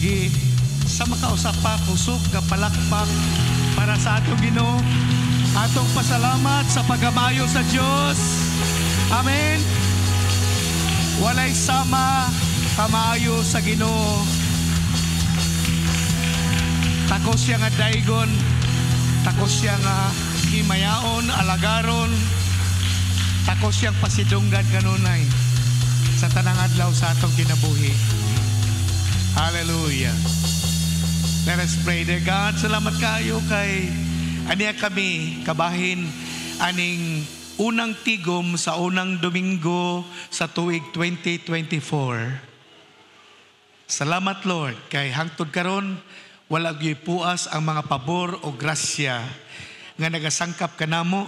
Sige, sa makausap pa, kusog kapalakpak para sa atong Ginoo. Atong pasalamat sa pagamayo sa Dios. Amen. Walay sama kamayo sa Ginoo. Takos siya nga daigon, takos siya nga himayaon, alagaron, takos siyang pasidunggan kanunay sa tanang adlaw sa atong kinabuhi. Hallelujah. Let us pray. Dear God, salamat kayo kay aniya kami, kabahin, aning unang tigom sa unang Domingo sa tuig 2024. Salamat Lord kay hangtod karon wala gyud puas ang mga pabor o grasya nga nagasangkap kanamo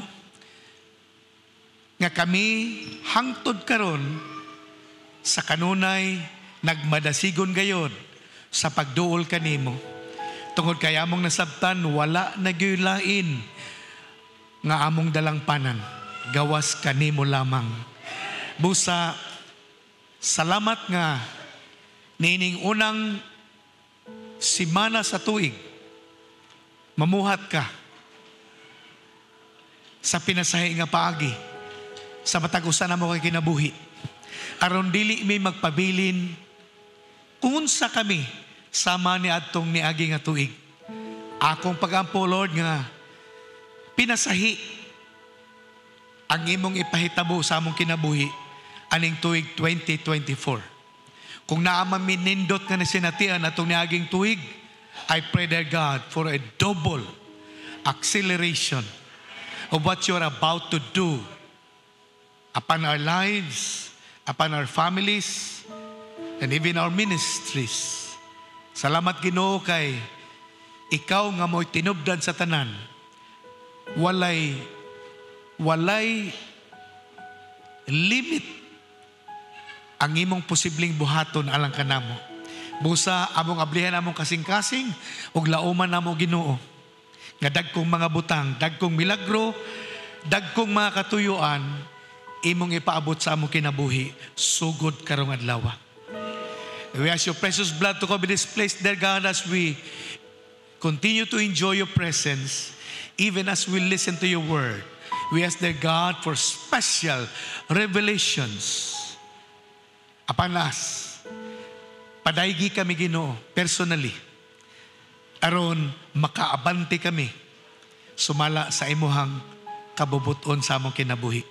nga kami hangtod karon sa kanunay nagmadasigon gayon sa pagduol kanimo. Tungod kay among nasabtan, wala nagyulain nga among dalang panan. Gawas kanimo lamang. Busa, salamat nga nining unang simana sa tuig, mamuhat ka sa pinasahi nga paagi sa matag usa na mo kay kinabuhi. Aron dili may magpabilin unsa kami sama ni atong niagi nga tuig. Akong pagampo Lord nga pinasahi ang imong ipahitabo sa among kinabuhi aning tuig 2024. Kung naaman minindot nga nasinatian atong niaging tuig, I pray dear God for a double acceleration of what you are about to do upon our lives, upon our families, and even our ministries. Salamat Ginoo kay ikaw nga mo'y tinubdan sa tanan. Walay walay limit ang imong posibleng buhaton alang kanamo. Busa among ablihan among kasing-kasing ug lauman namo Ginoo. Nga dagkong mga butang, dagkong milagro, dagkong mga katuyuan imong ipaabot sa among kinabuhi sugod karong adlaw we ask your precious blood to cover this place, there, God, as we continue to enjoy your presence, even as we listen to your word. We ask, dear God, for special revelations upon us. kami, Ginoo, personally. Aron, makaabante kami. Sumala sa imuhang kabubuton sa among kinabuhi.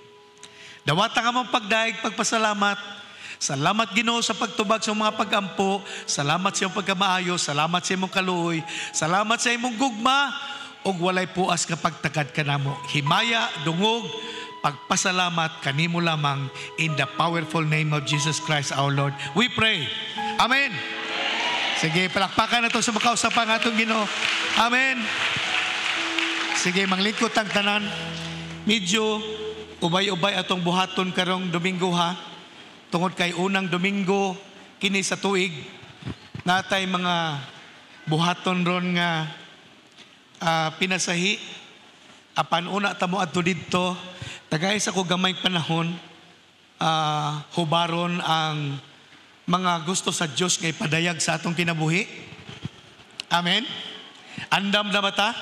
Dawata ka mong pagdaig, pagpasalamat, Salamat Ginoo sa pagtubag sa mga pagampo. Salamat sa iyong pagkamaayo. Salamat sa imong kaluoy. Salamat sa imong gugma. Og walay puas kapag tagad ka namo. Himaya, dungog, pagpasalamat kanimo lamang in the powerful name of Jesus Christ our Lord. We pray. Amen. Sige, palakpakan na ito sa makausapang atong Ginoo. Amen. Sige, manglingkot ang tanan. Medyo ubay-ubay atong buhaton karong Domingo ha tungod kay unang Domingo kini sa tuig natay mga buhaton ron nga uh, pinasahi apan una ta mo adto didto tagay sa ko gamay panahon uh, hubaron ang mga gusto sa Dios nga ipadayag sa atong kinabuhi amen andam na ba ta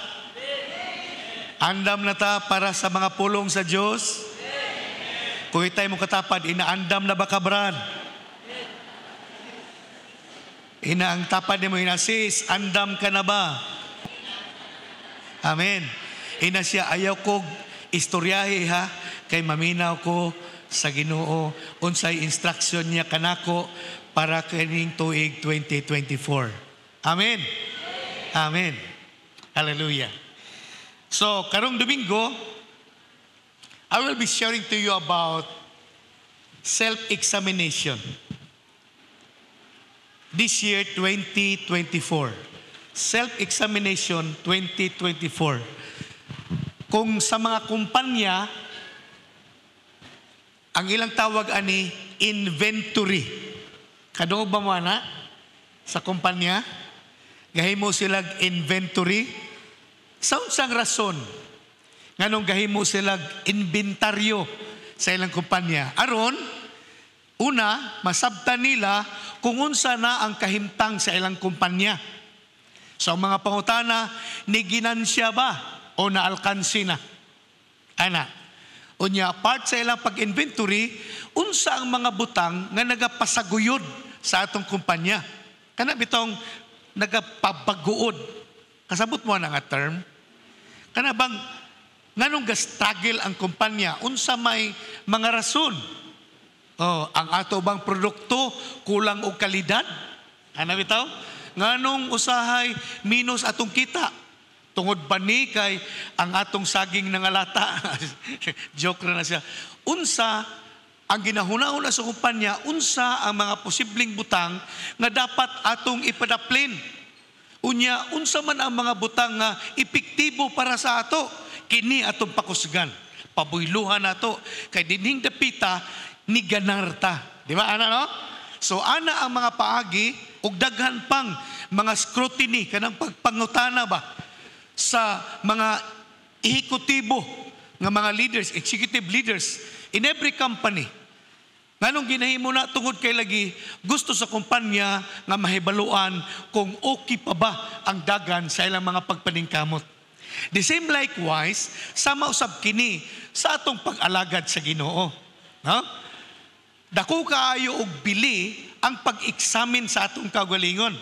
andam na ta para sa mga pulong sa Dios kung itay mo katapad, inaandam na ba kabran? Ina ang tapad ni mo inasis, andam ka na ba? Amen. Ina siya, ayaw ko istoryahe ha, kay maminaw ko sa ginoo, unsay instruction niya kanako para kaning tuig 2024. Amen. Amen. Hallelujah. So, karong Domingo, I will be sharing to you about self-examination. This year, 2024. Self-examination 2024. Kung sa mga kumpanya, ang ilang tawag ani inventory. Kadong ba mo na sa kumpanya? Gahimo silag inventory. Sa unsang rason, nganong gahimo sila inventaryo sa ilang kumpanya. Aron, una, masabtan nila kung unsa na ang kahimtang sa ilang kumpanya. Sa so, mga pangutana, ni ginansya ba o naalkansi na? Ana, unya apart sa ilang pag-inventory, unsa ang mga butang nga nagapasaguyod sa atong kumpanya. Kana bitong nagapabaguod. Kasabot mo na nga term. Kana bang Nganong gastagil ang kumpanya? Unsa may mga rason? Oh, ang ato bang produkto kulang og kalidad? Ana bitaw? Nganong usahay minus atong kita? Tungod ba ni kay ang atong saging nangalata? Joke na, na siya. Unsa ang ginahuna sa kumpanya, unsa ang mga posibleng butang nga dapat atong ipadaplin? Unya, unsa man ang mga butang nga epektibo para sa ato? kini atong pakusgan. Pabuyluhan nato kay dining dapita ni ganarta. Di ba ana no? So ana ang mga paagi ug daghan pang mga scrutiny kanang pagpangutana ba sa mga ehekutibo nga mga leaders, executive leaders in every company. Nganong ginahimo na tungod kay lagi gusto sa kumpanya nga mahibaluan kung okay pa ba ang dagan sa ilang mga pagpaningkamot. The same likewise, sama usab kini sa atong pag-alagad sa Ginoo. No? Dako kaayo og bili ang pag-examine sa atong kagalingon.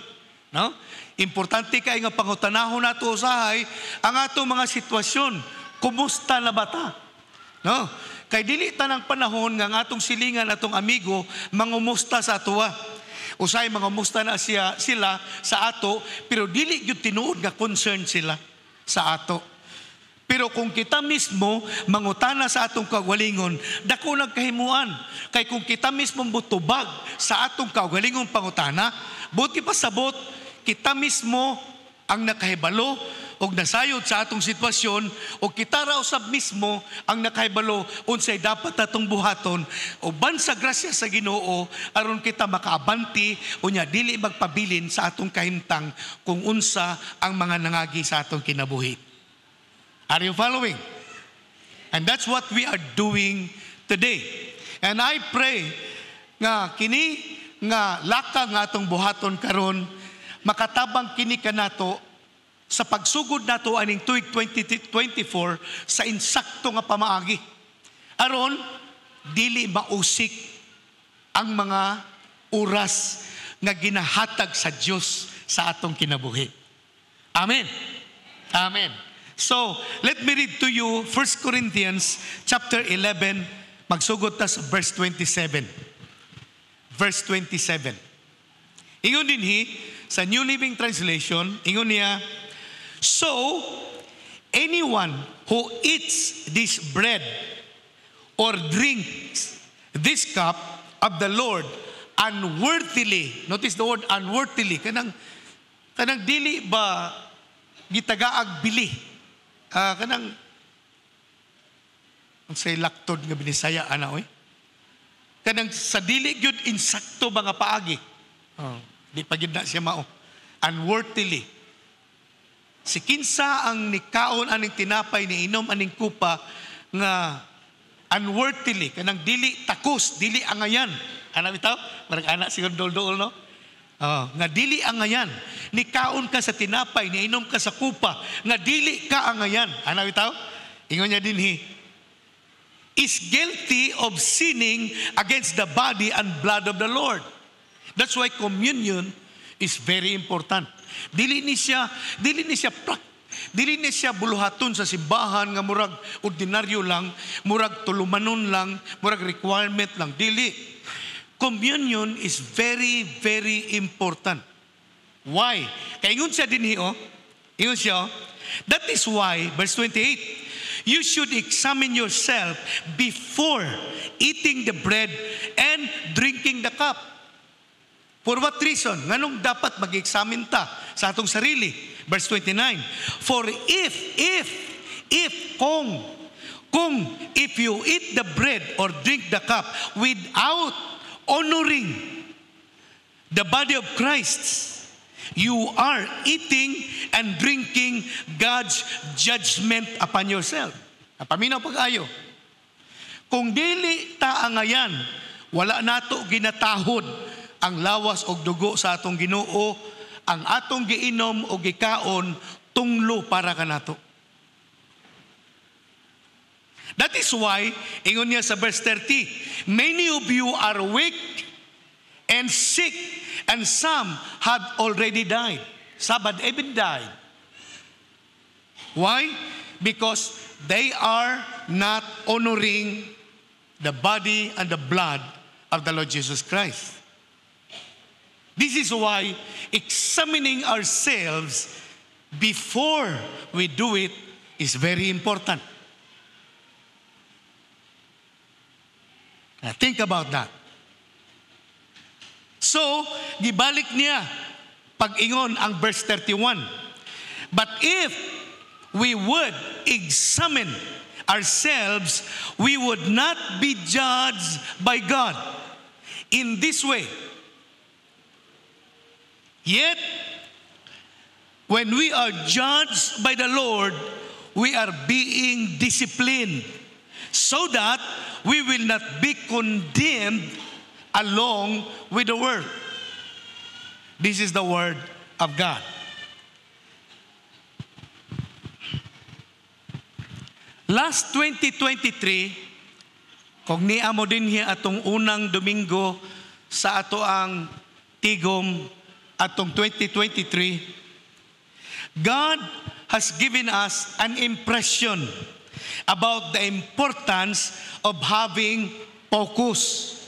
No? Importante kay nga pangutanahon nato usahay ang atong mga sitwasyon. Kumusta na ba ta? No? Kay dili tanang panahon nga ang atong silingan atong amigo mangumusta sa atoa. Ah. Usay mangumusta na siya sila sa ato pero dili gyud tinuod nga concern sila sa ato. Pero kung kita mismo mangutana sa atong kagalingon, dako nagkahimuan. Kay kung kita mismo butubag sa atong kagalingon pangutana, buti pa sabot, kita mismo ang nakahibalo og nasayod sa atong sitwasyon og kita raw sab mismo ang nakahibalo unsay dapat atong buhaton uban sa grasya sa Ginoo aron kita makaabanti unya dili magpabilin sa atong kahintang kung unsa ang mga nangagi sa atong kinabuhi Are you following? And that's what we are doing today. And I pray nga kini nga laka nga atong buhaton karon makatabang kini kanato sa pagsugod nato aning tuig 2024 sa insakto nga pamaagi. Aron dili mausik ang mga oras nga ginahatag sa Dios sa atong kinabuhi. Amen. Amen. So, let me read to you 1 Corinthians chapter 11, magsugod ta sa verse 27. Verse 27. Ingon din sa New Living Translation, ingon niya, So, anyone who eats this bread or drinks this cup of the Lord unworthily, notice the word unworthily, kanang, kanang dili ba gitagaag bili, uh, kanang, ang say laktod nga binisaya, ano? oy. Kanang sa dili gyud insakto ba nga paagi. Oh, di pa na siya mao. Unworthily Si kinsa ang nikaon aning tinapay ni inom aning kupa nga unworthily kanang dili takus dili angayan ana bitaw marag anak sigon dol-dol no Oh, nga dili angayan nikaon ka sa tinapay ni inom ka sa kupa nga dili ka angayan ana bitaw ingon niya dinhi is guilty of sinning against the body and blood of the Lord that's why communion is very important Dili ni siya, dili ni siya praktik Dili ni siya buluhaton sa simbahan nga murag ordinaryo lang, murag tulumanon lang, murag requirement lang. Dili. Communion is very, very important. Why? Kaya ingon siya din hiyo, ingon siya, that is why, verse 28, you should examine yourself before eating the bread and drinking the cup. For what reason? Nganong dapat mag-examine ta sa atong sarili? Verse 29. For if, if, if, kung, kung, if you eat the bread or drink the cup without honoring the body of Christ, you are eating and drinking God's judgment upon yourself. Napaminaw pag-ayo. Kung dili taangayan, wala nato ginatahod ang lawas og dugo sa atong Ginoo, ang atong giinom o gikaon tunglo para kanato. That is why, ingon niya sa verse 30, many of you are weak and sick, and some had already died. Sabad even died. Why? Because they are not honoring the body and the blood of the Lord Jesus Christ. This is why examining ourselves before we do it is very important. Now think about that. So, gibalik niya pag-ingon ang verse 31. But if we would examine ourselves, we would not be judged by God. In this way, Yet, when we are judged by the Lord, we are being disciplined so that we will not be condemned along with the world. This is the word of God. Last 2023, kung niya mo din hiya atong unang Domingo sa ato ang tigom atong 2023, God has given us an impression about the importance of having focus.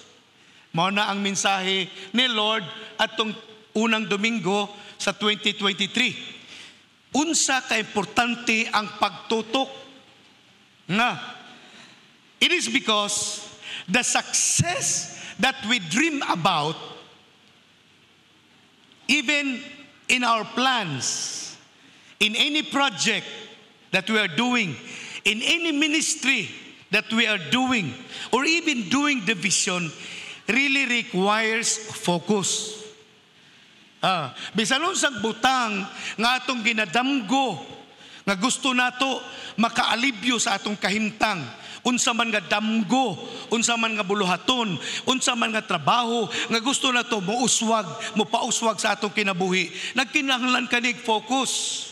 Mao na ang mensahe ni Lord atong unang Domingo sa 2023. Unsa ka importante ang pagtutok nga it is because the success that we dream about Even in our plans, in any project that we are doing, in any ministry that we are doing, or even doing the vision, really requires focus. Ah, bisan unsang butang nga atong ginadamgo nga gusto nato makaalibyo sa atong kahimtang unsa man nga damgo, unsa man nga buluhaton, unsa man nga trabaho nga gusto nato mo uswag, mo pauswag sa atong kinabuhi. Nagkinahanglan kanig focus.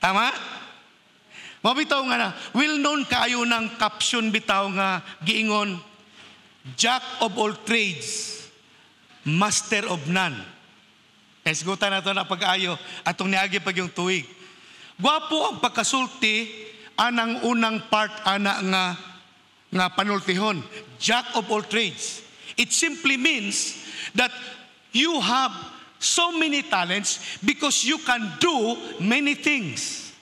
Tama? Mabitaw nga na, well known kayo ng caption bitaw nga giingon, Jack of all trades, master of none. Esgutan na ito na pag-ayo, atong niagi pag yung tuig. Gwapo ang pagkasulti Anang unang part ana nga nga panultihon, jack of all trades. It simply means that you have so many talents because you can do many things.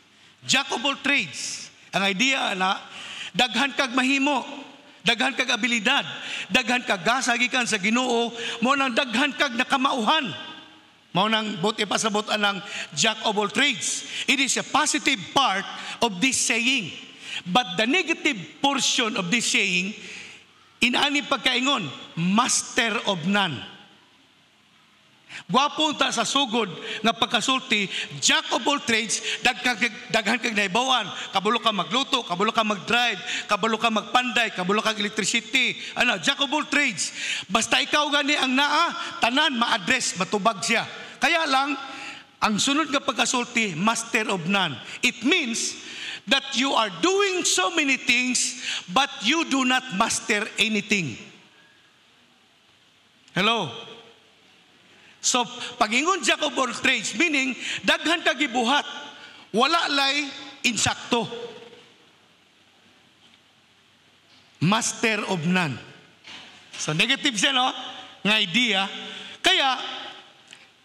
Jack of all trades. Ang idea ana daghan kag mahimo, daghan kag abilidad, daghan kag gasa gikan sa Ginoo, mo nang daghan kag nakamauhan. mo nang buti pa sa butan ng jack of all trades. It is a positive part of this saying. But the negative portion of this saying, inaani pagkaingon, master of none. Gwapo ta sa sugod nga pagkasulti, jack of all trades, daghan dag, kag naibawan, kabulo ka magluto, kabulo ka magdrive, kabulo ka magpanday, kabulo ka electricity, ano, jack of all trades. Basta ikaw gani ang naa, tanan ma-address, matubag siya. Kaya lang, ang sunod nga pagkasulti, master of none. It means that you are doing so many things but you do not master anything. Hello? So, pagingon siya ko for trades, meaning, daghan ka gibuhat, wala lay insakto. Master of none. So, negative siya, no? Nga idea. Kaya,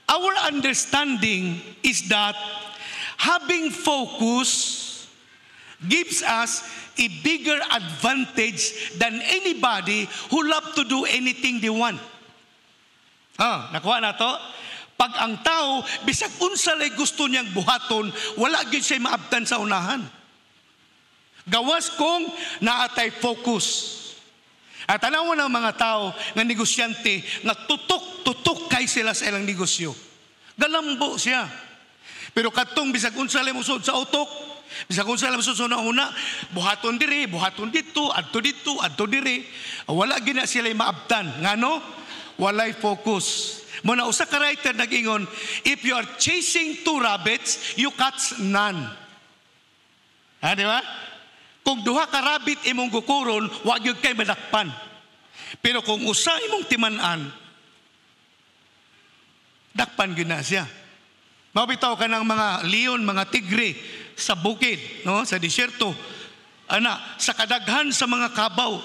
Our understanding is that having focus gives us a bigger advantage than anybody who love to do anything they want. Ah, nakuha na to? Pag ang tao, bisag lay gusto niyang buhaton, wala gyud siya maabtan sa unahan. Gawas kong naatay focus. At alam ng mga tao nga negosyante nga tutok tutok kay sila sa ilang negosyo. Galambo siya. Pero katong bisag unsa lay musod sa utok, bisag unsa lay musod sa una buhaton diri, buhaton dito, adto dito, adto diri, wala gina sila maabtan. Ngano? Walay focus. Mo na usa ka writer nagingon, if you are chasing two rabbits, you catch none. Ha, di ba? Kung duha ka rabbit imong gukuron, wa gyud kay madakpan. Pero kung usa imong timan-an, Dakpan gyud na siya. Mabitaw ka ng mga leon, mga tigre sa bukid, no, sa disyerto. Ana, sa kadaghan sa mga kabaw,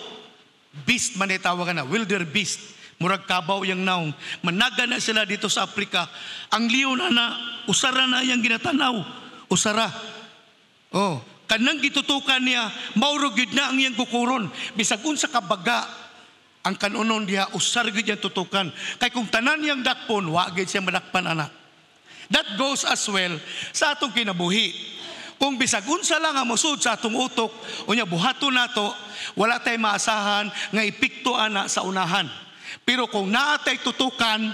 beast man itawag na, wilder beast. Murag kabaw yang naong. Managa na sila dito sa Afrika. Ang leon ana, usara na yang ginatanaw. Usara. Oh, kanang gitutukan niya, maurog yun na ang iyang kukuron. Bisag unsa kabaga, ang kanunon diha, usar gud niya tutukan. Kay kung tanan yang dakpon, wa gid siya madakpan anak. That goes as well sa atong kinabuhi. Kung bisag unsa lang ang musud sa atong utok, unya buhaton nato, wala tay maasahan nga ipikto ana sa unahan. Pero kung naatay tutukan,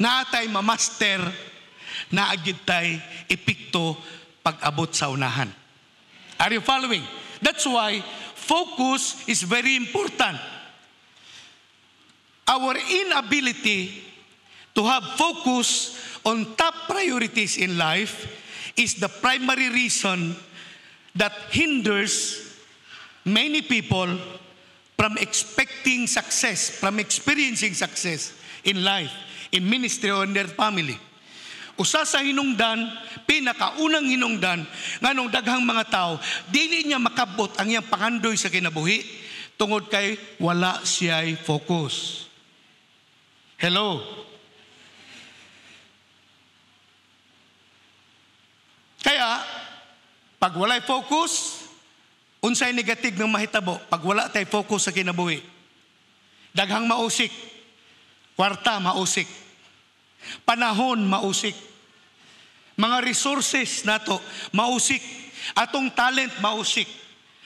naatay mamaster, naagid tay ipikto pag-abot sa unahan. Are you following? That's why focus is very important our inability to have focus on top priorities in life is the primary reason that hinders many people from expecting success, from experiencing success in life, in ministry, or in their family. Usa sa hinungdan, pinakaunang hinungdan, nganong daghang mga tao, dili niya makabot ang iyang pangandoy sa kinabuhi tungod kay wala siya'y focus. Hello. Kaya, pag walay focus, unsay negatib ng mahitabo, pag wala tay focus sa kinabuhi. Daghang mausik. Kwarta, mausik. Panahon, mausik. Mga resources nato, mausik. Atong talent, mausik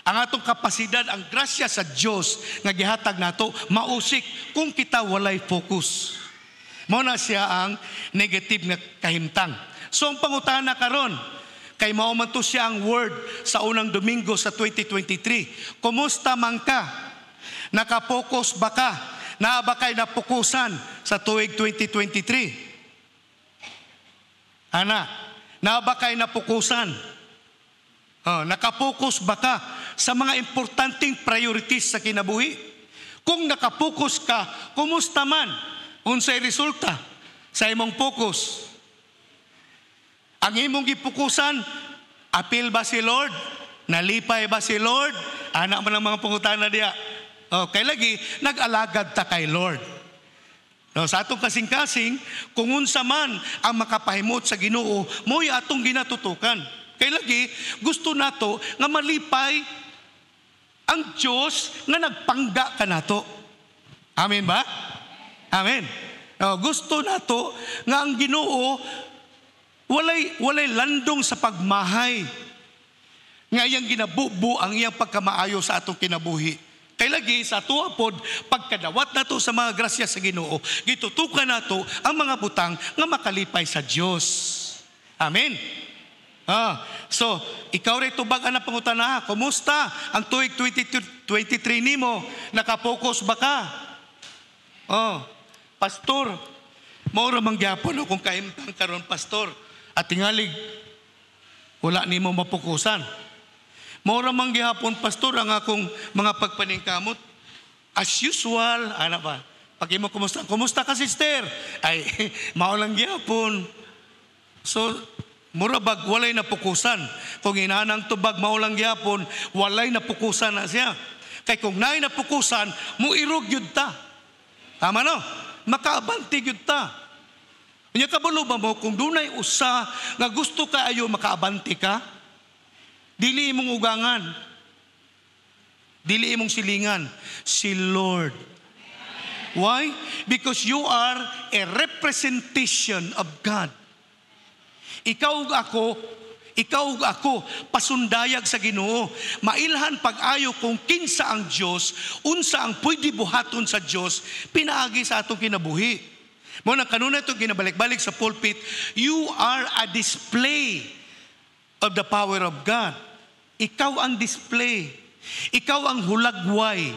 ang atong kapasidad, ang grasya sa Dios nga gihatag nato mausik kung kita walay focus. Mao na siya ang negative nga kahimtang. So ang pangutana karon, kay mao man to siya ang word sa unang Domingo sa 2023. Kumusta man ka? Nakapokus ba ka? Naa ba kay napukusan sa tuig 2023? Ana, naa ba kay napukusan? Oh, nakapokus ba ka sa mga importanteng priorities sa kinabuhi. Kung nakapokus ka, kumusta man, unsay resulta sa imong focus. Ang imong gipukusan, apil ba si Lord? Nalipay ba si Lord? Anak man ang mga pangutana diya. O, kay lagi, nag-alagad ta kay Lord. No, sa atong kasing-kasing, kung unsa man ang makapahimot sa Ginoo, mo'y atong ginatutukan. Kay lagi, gusto nato nga malipay ang Diyos nga nagpangga ka nato. Amen ba? Amen. Uh, gusto nato nga ang Ginoo walay walay landong sa pagmahay. Nga iyang ginabubo ang iyang pagkamaayo sa atong kinabuhi. Kay lagi sa tuwa pod pagkadawat nato sa mga grasya sa Ginoo, gitutukan nato ang mga butang nga makalipay sa Dios. Amen. Ah, so, ikaw rin tubag anak pangutan na, kumusta? Ang tuig 22, 23 nimo, nakapokus ba ka? Oh, pastor, maura mangyapon no, oh, kung kaimtang karon pastor, at tingalig, wala nimo mapukusan. Maura manggihapon pastor ang akong mga pagpaningkamot. As usual, ana ba? Pag imo kumusta, kumusta ka sister? Ay, mao lang gihapon. So, Murabag, walay napukusan. Kung inanang tubag maulang gyapon, walay napukusan na siya. Kay kung nay napukusan, muirog yun ta. Tama no? Makaabanti yun ta. Kanya kabulo ba mo, kung dunay usa nga gusto ka ayo makaabanti ka, dili imong ugangan. Dili imong silingan. Si Lord. Why? Because you are a representation of God. Ikaw ug ako, ikaw ug ako, pasundayag sa Ginoo. Mailhan pag-ayo kung kinsa ang Dios, unsa ang pwede buhaton sa Dios, pinaagi sa atong kinabuhi. Mo nang kanuna ito ginabalik-balik sa pulpit, you are a display of the power of God. Ikaw ang display. Ikaw ang hulagway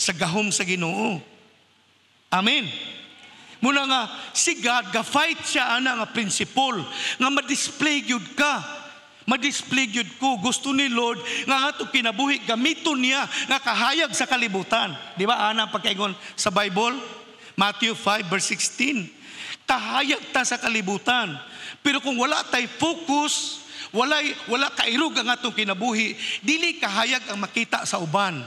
sa gahom sa Ginoo. Amen. Muna nga, si God, ga-fight siya ana nga principle, nga ma-display yun ka. Ma-display yun ko. Gusto ni Lord, nga nga ito kinabuhi, gamiton niya, nga kahayag sa kalibutan. Di ba, ana, pagkaingon sa Bible? Matthew 5 verse 16. Kahayag ta sa kalibutan. Pero kung wala tay focus, walay wala kairog ang atong kinabuhi dili kahayag ang makita sa uban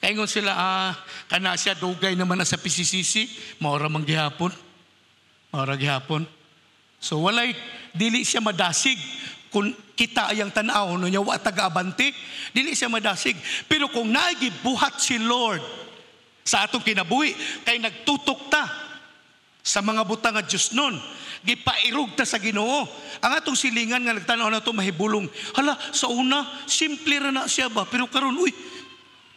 Kaingon sila, ah, kana siya dugay naman na sa PCCC, maura mang gihapon. Maura gihapon. So walay, dili siya madasig kung kita ayang tanaw no niya wa taga-abanti, dili siya madasig. Pero kung naigibuhat si Lord sa atong kinabuhi, kay nagtutok ta sa mga butang nga Diyos nun, gipairog ta sa Ginoo. Ang atong silingan nga nagtanaw na to mahibulong. Hala, sa una simple ra na siya ba, pero karon uy,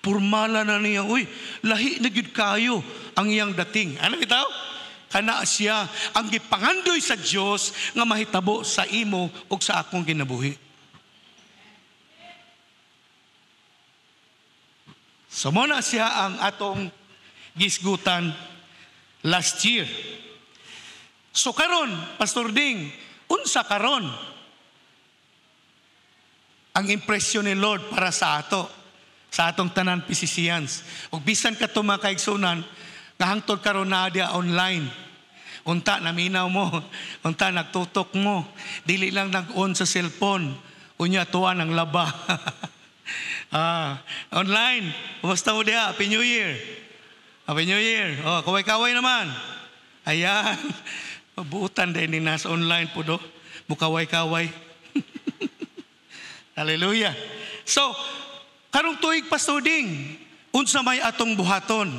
Purmala na niya, uy, lahi na gyud kayo ang iyang dating. Ano bitaw? Kana siya ang gipangandoy sa Dios nga mahitabo sa imo ug sa akong ginabuhi. So na siya ang atong gisgutan last year. So karon, Pastor Ding, unsa karon ang impresyon ni Lord para sa ato? sa atong tanan pisisians. Ug bisan ka tuma kaigsunan, kahangtod karon na dia online. Unta naminaw mo, unta nagtutok mo, dili lang nag-on sa cellphone, unya tuwa ng laba. ah, online. Kumusta mo dia? Happy New Year. Happy New Year. Oh, kaway-kaway naman. Ayan. Pabuutan din ni nas online po do. Mukaway-kaway. Hallelujah. So, Karong tuig Pastor unsa may atong buhaton?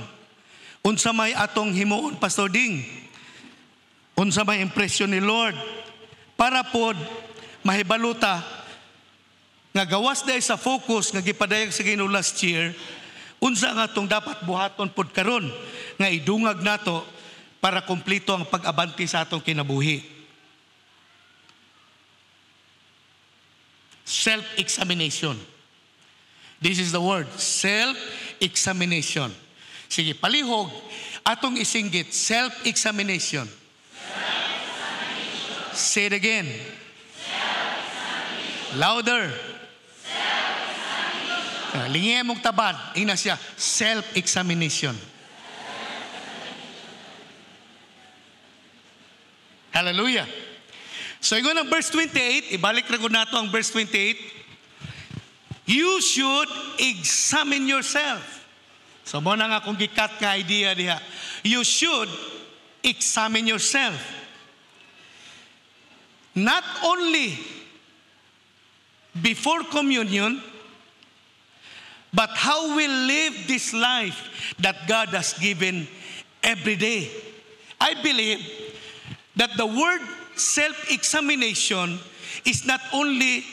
Unsa may atong himuon Pastor Unsa may impresyon ni Lord? Para pod mahibaluta nga gawas dai sa focus nga gipadayag sa Ginoo last year, unsa nga atong dapat buhaton pod karon nga idungag nato para kumpleto ang pag-abanti sa atong kinabuhi. Self-examination This is the word, self-examination. Sige, palihog, atong isinggit, self-examination. self-examination. Say it again. Self-examination. Louder. Self-examination. Ah, Lingyan mong tabad, ina siya, self-examination. Hallelujah. So, igon ang verse 28, ibalik na ko nato ang verse 28. You should examine yourself. So mo na nga akong gikat idea diha. You should examine yourself. Not only before communion, but how we live this life that God has given every day. I believe that the word self examination is not only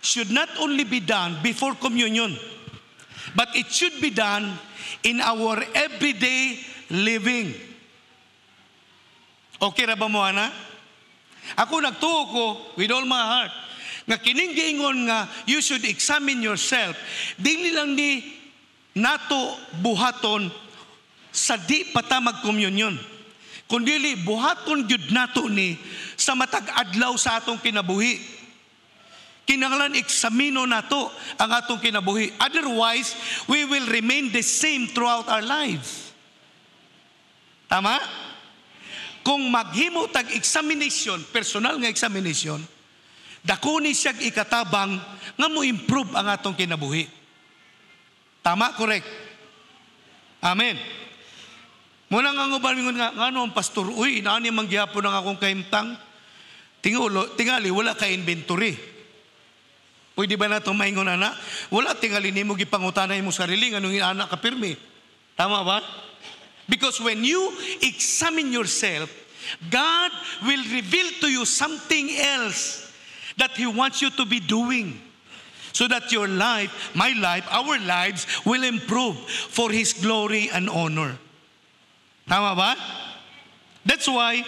should not only be done before communion, but it should be done in our everyday living. Okay ra ba mo, ana? Ako nagtuo ko with all my heart nga kining nga you should examine yourself dili lang ni nato buhaton sa di pata magkommunyon kundi buhaton gyud nato ni sa matag adlaw sa atong kinabuhi Kinahanglan eksamino nato ang atong kinabuhi. Otherwise, we will remain the same throughout our lives. Tama? Kung maghimo tag examination, personal nga examination, dakuni siya ikatabang nga mo improve ang atong kinabuhi. Tama, correct. Amen. Muna nga ngubalingon nga, nga ano ang pastor, uy, naani manggihapon ang akong kahimtang? Tingulo, tingali, wala ka inventory. Pwede ba na tumaingon ana? Wala tingali nimo gipangutana mo sarili nganong anak ka pirmi. Tama ba? Because when you examine yourself, God will reveal to you something else that He wants you to be doing. So that your life, my life, our lives will improve for His glory and honor. Tama ba? That's why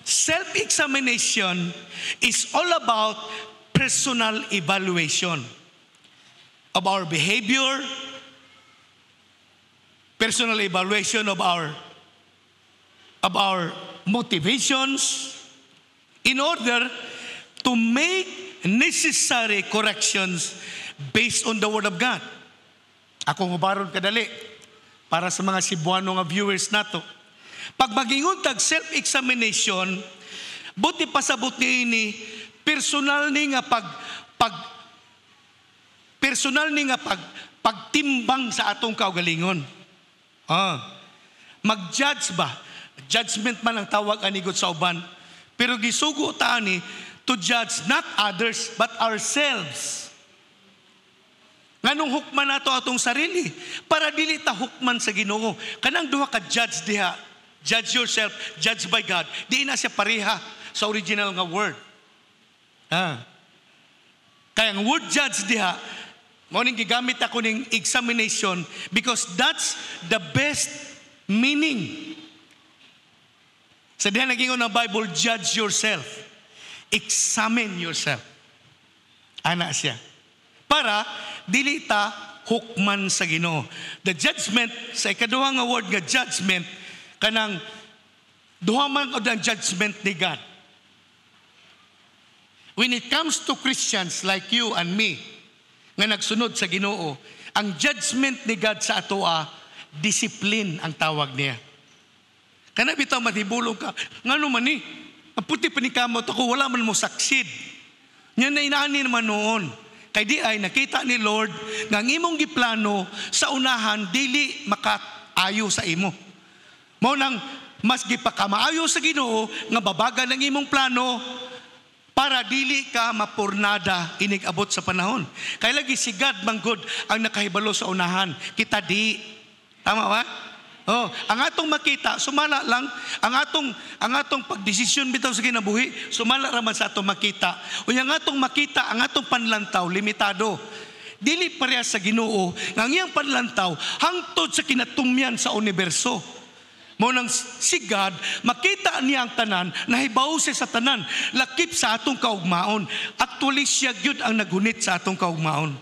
self-examination is all about personal evaluation of our behavior, personal evaluation of our of our motivations in order to make necessary corrections based on the Word of God. Ako hubaron kadali para sa mga Cebuano nga viewers nato. Pag magingon tag self-examination, buti pasabot ni ini Personal ni nga pag pag personal ni nga pag pagtimbang sa atong kaugalingon. Ah. Magjudge ba? Judgment man ang tawag anigot sa uban. Pero gisugo ta ani to judge not others but ourselves. Nganong hukman nato atong sarili para dili ta hukman sa Ginoo. Kanang duha ka judge diha. Judge yourself, judge by God. Di na siya pareha sa original nga word. Ah. Kaya ang wood judge diha, morning gigamit ako ning examination because that's the best meaning. Sa so, diha nagingon ng Bible, judge yourself. Examine yourself. Ana siya. Para dilita hukman sa Ginoo. The judgment sa ikaduhang word nga judgment kanang duha man og judgment ni God When it comes to Christians like you and me, nga nagsunod sa ginoo, ang judgment ni God sa atoa, ah, discipline ang tawag niya. Kana bitaw matibulong ka, ngano man ni, ang puti panikamot ako, wala man mo succeed. Nga na inaani naman noon. Kay di ay nakita ni Lord nga ang imong giplano sa unahan dili makaayo sa imo. Mo nang mas gipakamaayo sa Ginoo nga babaga ng imong plano para dili ka mapurnada inigabot sa panahon. Kay lagi si God manggod ang nakahibalo sa unahan. Kita di. Tama ba? Oh, ang atong makita sumala lang ang atong ang atong pagdesisyon bitaw sa kinabuhi sumala ra man sa atong makita. Unya ang atong makita, ang atong panlantaw limitado. Dili pareha sa Ginoo nga ang iyang panlantaw hangtod sa kinatumyan sa universo. Mo nang si God, makita niya ang tanan, nahibaw siya sa tanan, lakip sa atong kaugmaon. Actually, siya gyud ang nagunit sa atong kaugmaon.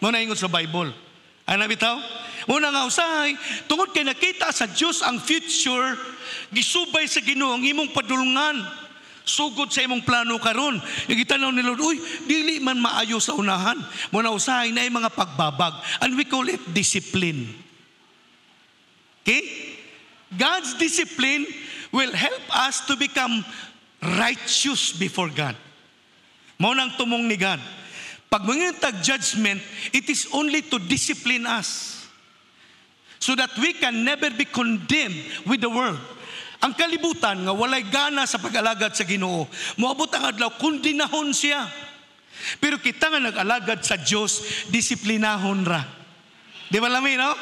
Mo na ingon sa Bible. Ano bitaw? Una nga usahay, tungod kay nakita sa Dios ang future, gisubay sa Ginoo ang imong padulungan sugod sa imong plano karon. Nagitanaw ni Lord, uy, dili man maayo sa unahan. Muna usahay na mga pagbabag. And we call it discipline. Okay? God's discipline will help us to become righteous before God. Mao nang tumong ni God. Pag mangintag judgment, it is only to discipline us so that we can never be condemned with the world. Ang kalibutan nga walay gana sa pag-alagad sa Ginoo, moabot ang adlaw kundi nahon siya. Pero kita nga nag-alagad sa Dios, disiplinahon ra. Di ba lamin, no?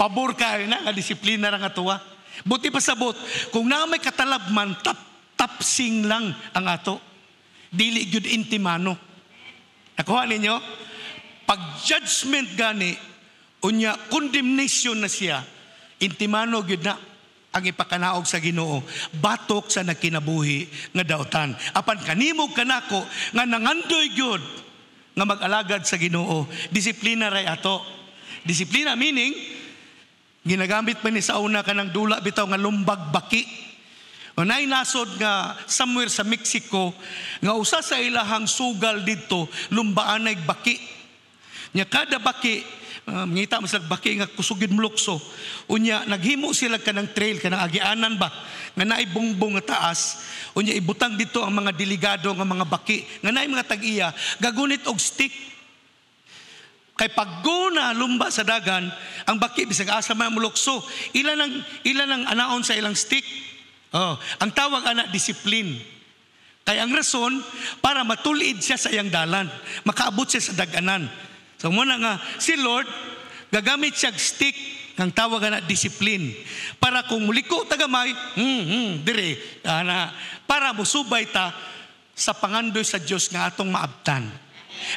Pabor kayo na nga disiplina ra nga tuwa. Buti pasabot, kung na may katalab man, tap, tapsing lang ang ato. Dili gyud intimano. Nakuha ninyo? Pag judgment gani, unya condemnation na siya, intimano gyud na ang ipakanaog sa Ginoo batok sa nakinabuhi nga daotan. apan kanimo kanako nga nangandoy gyud nga mag-alagad sa Ginoo disiplina ato disiplina meaning Ginagamit pa ni sa una ka ng dula bitaw nga lumbag baki. Unay nasod nga somewhere sa Mexico nga usa sa ilahang sugal didto lumbaan ay baki. Nga kada baki uh, ngita mo sila baki nga kusugid mulukso. Unya naghimo sila kanang trail kanang agianan ba nga naay bongbong nga taas. Unya ibutang dito ang mga deligado nga mga baki nga naay mga tag-iya gagunit og stick Kay pagguna lumba sa dagan, ang baki bisag asa may mulukso. Ilan ang ilan ang anaon sa ilang stick? Oh, ang tawag ana discipline. Kay ang rason para matulid siya sa iyang dalan, makaabot siya sa daganan. So mo nga si Lord gagamit siya stick kang tawag ana discipline para kung muliko tagamay hmm, hmm, dire ana para musubay ta sa pangandoy sa Dios nga atong maabtan.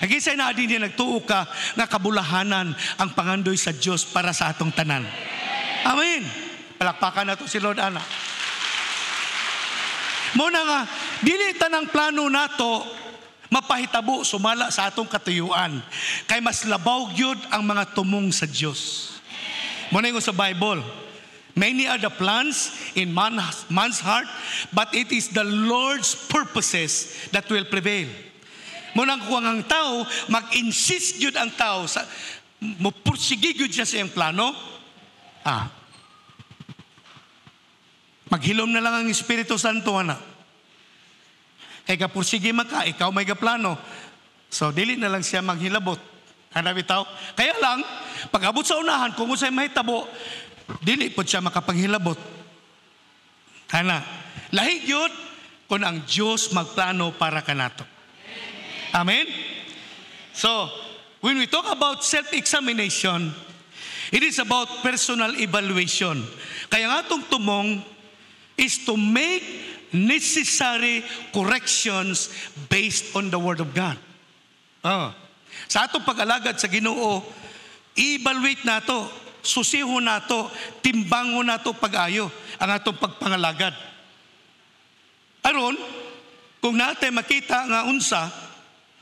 Ang Agisa na din niya nagtuo ka nga kabulahanan ang pangandoy sa Dios para sa atong tanan. Amen. Palakpakan nato si Lord ana. Mo na nga dili tanang plano nato mapahitabo sumala sa atong katuyuan kay mas labaw gyud ang mga tumong sa Dios. Mo na sa Bible. Many are the plans in man's heart, but it is the Lord's purposes that will prevail. Munang kuwang ang tao, mag-insist yun ang tao. Sa, mupursigi yun siya sa iyang plano. Ah. Maghilom na lang ang Espiritu Santo, anak. Kaya ka pursigi maka, ikaw may kaplano. So, dili na lang siya maghilabot. Hanap itaw. Kaya lang, pag abot sa unahan, kung usay mahitabo, dili po siya makapaghilabot. Hana, lahi yun kung ang Diyos magplano para kanato. Amen? So, when we talk about self-examination, it is about personal evaluation. Kaya nga itong tumong is to make necessary corrections based on the Word of God. Oh. Sa atong pag-alagad sa ginoo, i evaluate na to, susiho na to, timbango na to pag-ayo, ang atong pagpangalagad. Aron, kung natin makita nga unsa,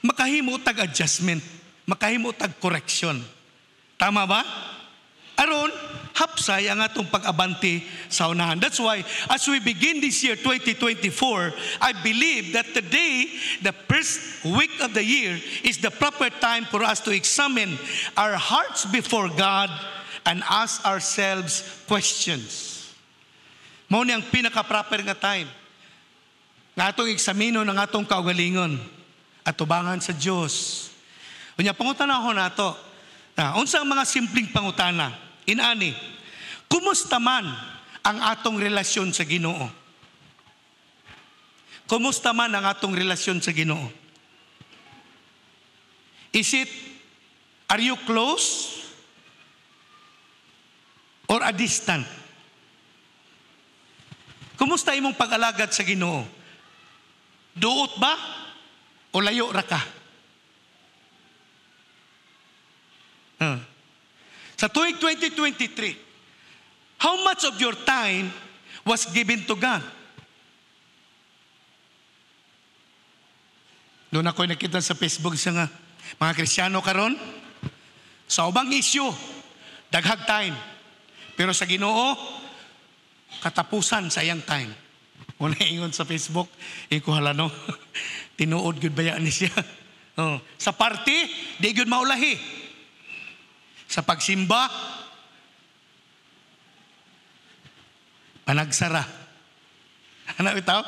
makahimo tag adjustment, makahimo tag correction. Tama ba? Aron, hapsay ang atong pag-abanti sa unahan. That's why, as we begin this year, 2024, I believe that today, the first week of the year, is the proper time for us to examine our hearts before God and ask ourselves questions. Mao ni ang pinaka-proper nga time nga atong eksamino ng atong kaugalingon at tubangan sa Dios. Unya pangutana ho nato. Na unsa ang mga simpleng pangutana? Inani, kumusta man ang atong relasyon sa Ginoo? Kumusta man ang atong relasyon sa Ginoo? Is it are you close or a distant? Kumusta imong pag-alagad sa Ginoo? Duot ba o layo ra ka. Huh. Hmm. Sa tuwing 2023, how much of your time was given to God? Doon ako'y nakita sa Facebook siya nga, mga Kristiyano karon, sa ubang isyo, daghag time. Pero sa ginoo, katapusan sa iyang time. Muna ingon sa Facebook, ikuhala no. Tinuod gud baya ni siya. Oh. Sa party, di gud maulahi. Sa pagsimba, panagsara. Ano itaw?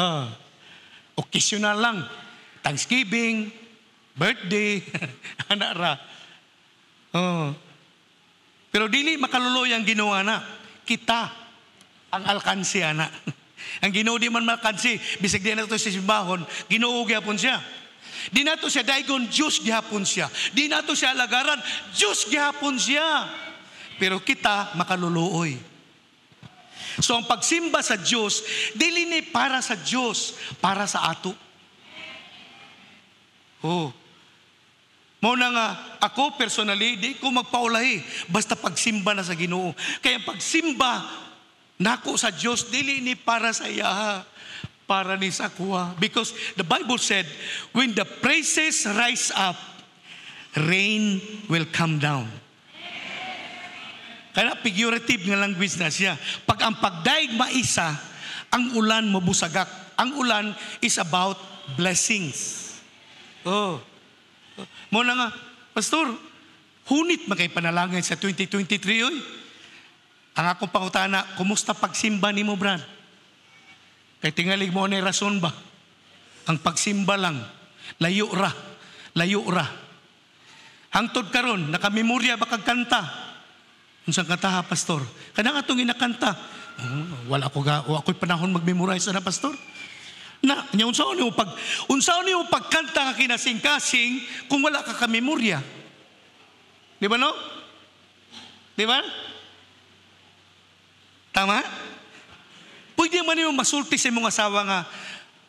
Oh. Occasional lang. Thanksgiving, birthday, anak ra. Oh. Pero dili makaluloy ang ginawa na. Kita ang alkansi ana. Ang Ginoo di man makansi bisag di nato sa simbahon, Ginoo gyapon siya. Di nato siya daigon Dios gihapon siya. Di nato siya lagaran Dios gihapon siya. Pero kita makaluluoy. So ang pagsimba sa Dios dili ni para sa Dios, para sa ato. Oh. Mo na nga ako personally di ko magpaulahi basta pagsimba na sa Ginoo. Kaya pagsimba Nako sa Dios dili ni para sa iya para ni sa kuha because the Bible said when the praises rise up rain will come down. Kaya figurative nga language na siya. Pag ang pagdaig maisa, ang ulan mabusagak. Ang ulan is about blessings. Oh. Mo na nga, Pastor, hunit makay panalangin sa 2023 oy. Ang akong pangutana, kumusta pagsimba ni mo, Brad? Kay tingalig mo ni rason ba? Ang pagsimba lang, layo ra, layo ra. Hangtod karon, nakamemorya ba kagkanta? Unsang kanta ha, pastor? Kanang atong inakanta. Oh, wala ko ga, o ako'y panahon mag-memorize na, pastor. Na, unsa unsaon niyo pag unsa unsaon niyo pagkanta nga kinasing-kasing kung wala ka ka memorya. Di ba no? Di ba? Tama? Pwede man yung masulti sa imong asawa nga,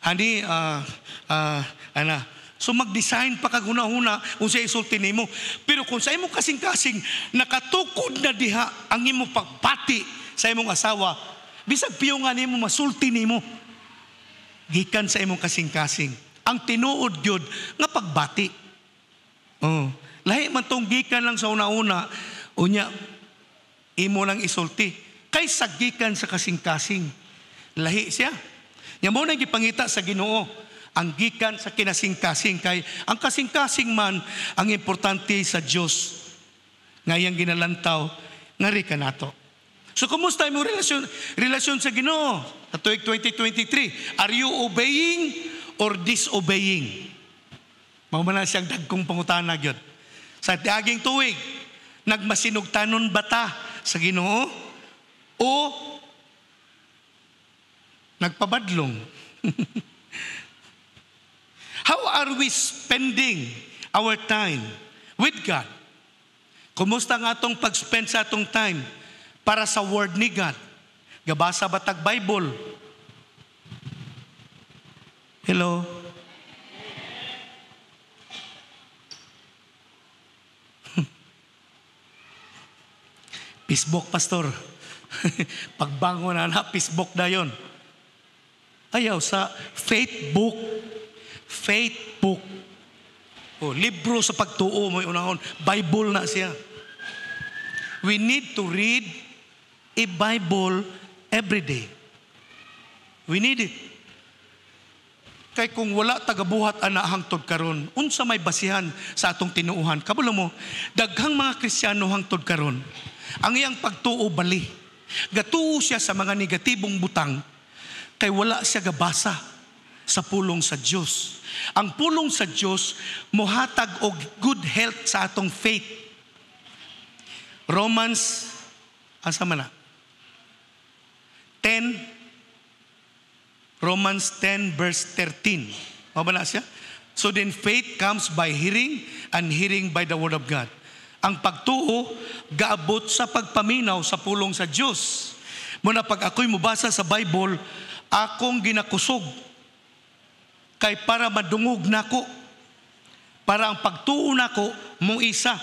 Hani, uh, uh, ah, ana, So mag-design pa kaguna una kung sa isulti nimo. Pero kung sa imong kasing-kasing nakatukod na diha ang imong pagpati sa imong asawa, bisag piyo nimo masulti nimo. Gikan sa imong kasing-kasing. Ang tinuod gyud nga pagbati. Oh, lahi man tong gikan lang sa una-una unya imo lang isulti kaysa gikan sa kasing-kasing. Lahi siya. Nya mo nang gipangita sa Ginoo ang gikan sa kinasing-kasing kay ang kasing-kasing man ang importante sa Dios ngayang ginalantaw nga rika nato. So kumusta imong relasyon relasyon sa Ginoo? Sa tuig 2023, are you obeying or disobeying? Mao man siyang dagkong pangutana gyud. Sa tiaging tuig, nagmasinugtanon bata sa Ginoo? o nagpabadlong. How are we spending our time with God? Kumusta nga atong pag-spend sa atong time para sa word ni God? Gabasa ba tag Bible? Hello? Pisbok, Pastor. Pastor. Pagbango na na, Facebook na yon. Ayaw sa Facebook. Facebook. O, oh, libro sa pagtuo mo unahon. Bible na siya. We need to read a Bible every day. We need it. Kay kung wala tagabuhat ana hangtod karon, unsa may basihan sa atong tinuuhan? Kabalo mo, daghang mga Kristiyano hangtod karon. Ang iyang pagtuo bali Gatuo siya sa mga negatibong butang kay wala siya gabasa sa pulong sa Dios. Ang pulong sa Dios mohatag og good health sa atong faith. Romans asa man na? 10 Romans 10 verse 13. Mabala siya? So then faith comes by hearing and hearing by the word of God. Ang pagtuo, gaabot sa pagpaminaw sa pulong sa Diyos. Muna pag ako'y mubasa sa Bible, akong ginakusog kay para madungog nako para ang pagtuo nako mo isa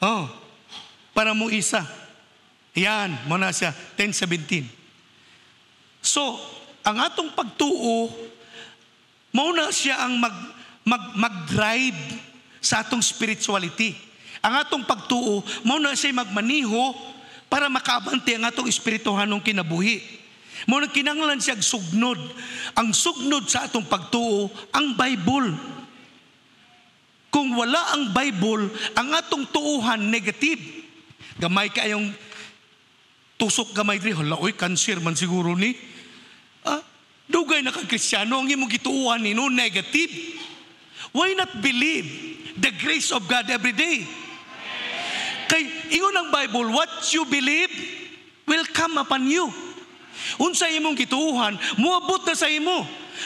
oh para mo isa yan mo na siya 10:17 so ang atong pagtuo mo na siya ang mag mag mag-drive sa atong spirituality. Ang atong pagtuo, mao na siya magmaniho para makabante ang atong espirituhanong kinabuhi. Mao na kinanglan siya sugnod. Ang sugnod sa atong pagtuo, ang Bible. Kung wala ang Bible, ang atong tuuhan negative. Gamay ka kayong tusok gamay diri, hala oy cancer man siguro ni. Ah, dugay na ka Kristiyano ang imong gituuhan ni no negative. Why not believe the grace of God every day. Kay iyon ang Bible, what you believe will come upon you. Unsa imong gituuhan, muabot na sa imo.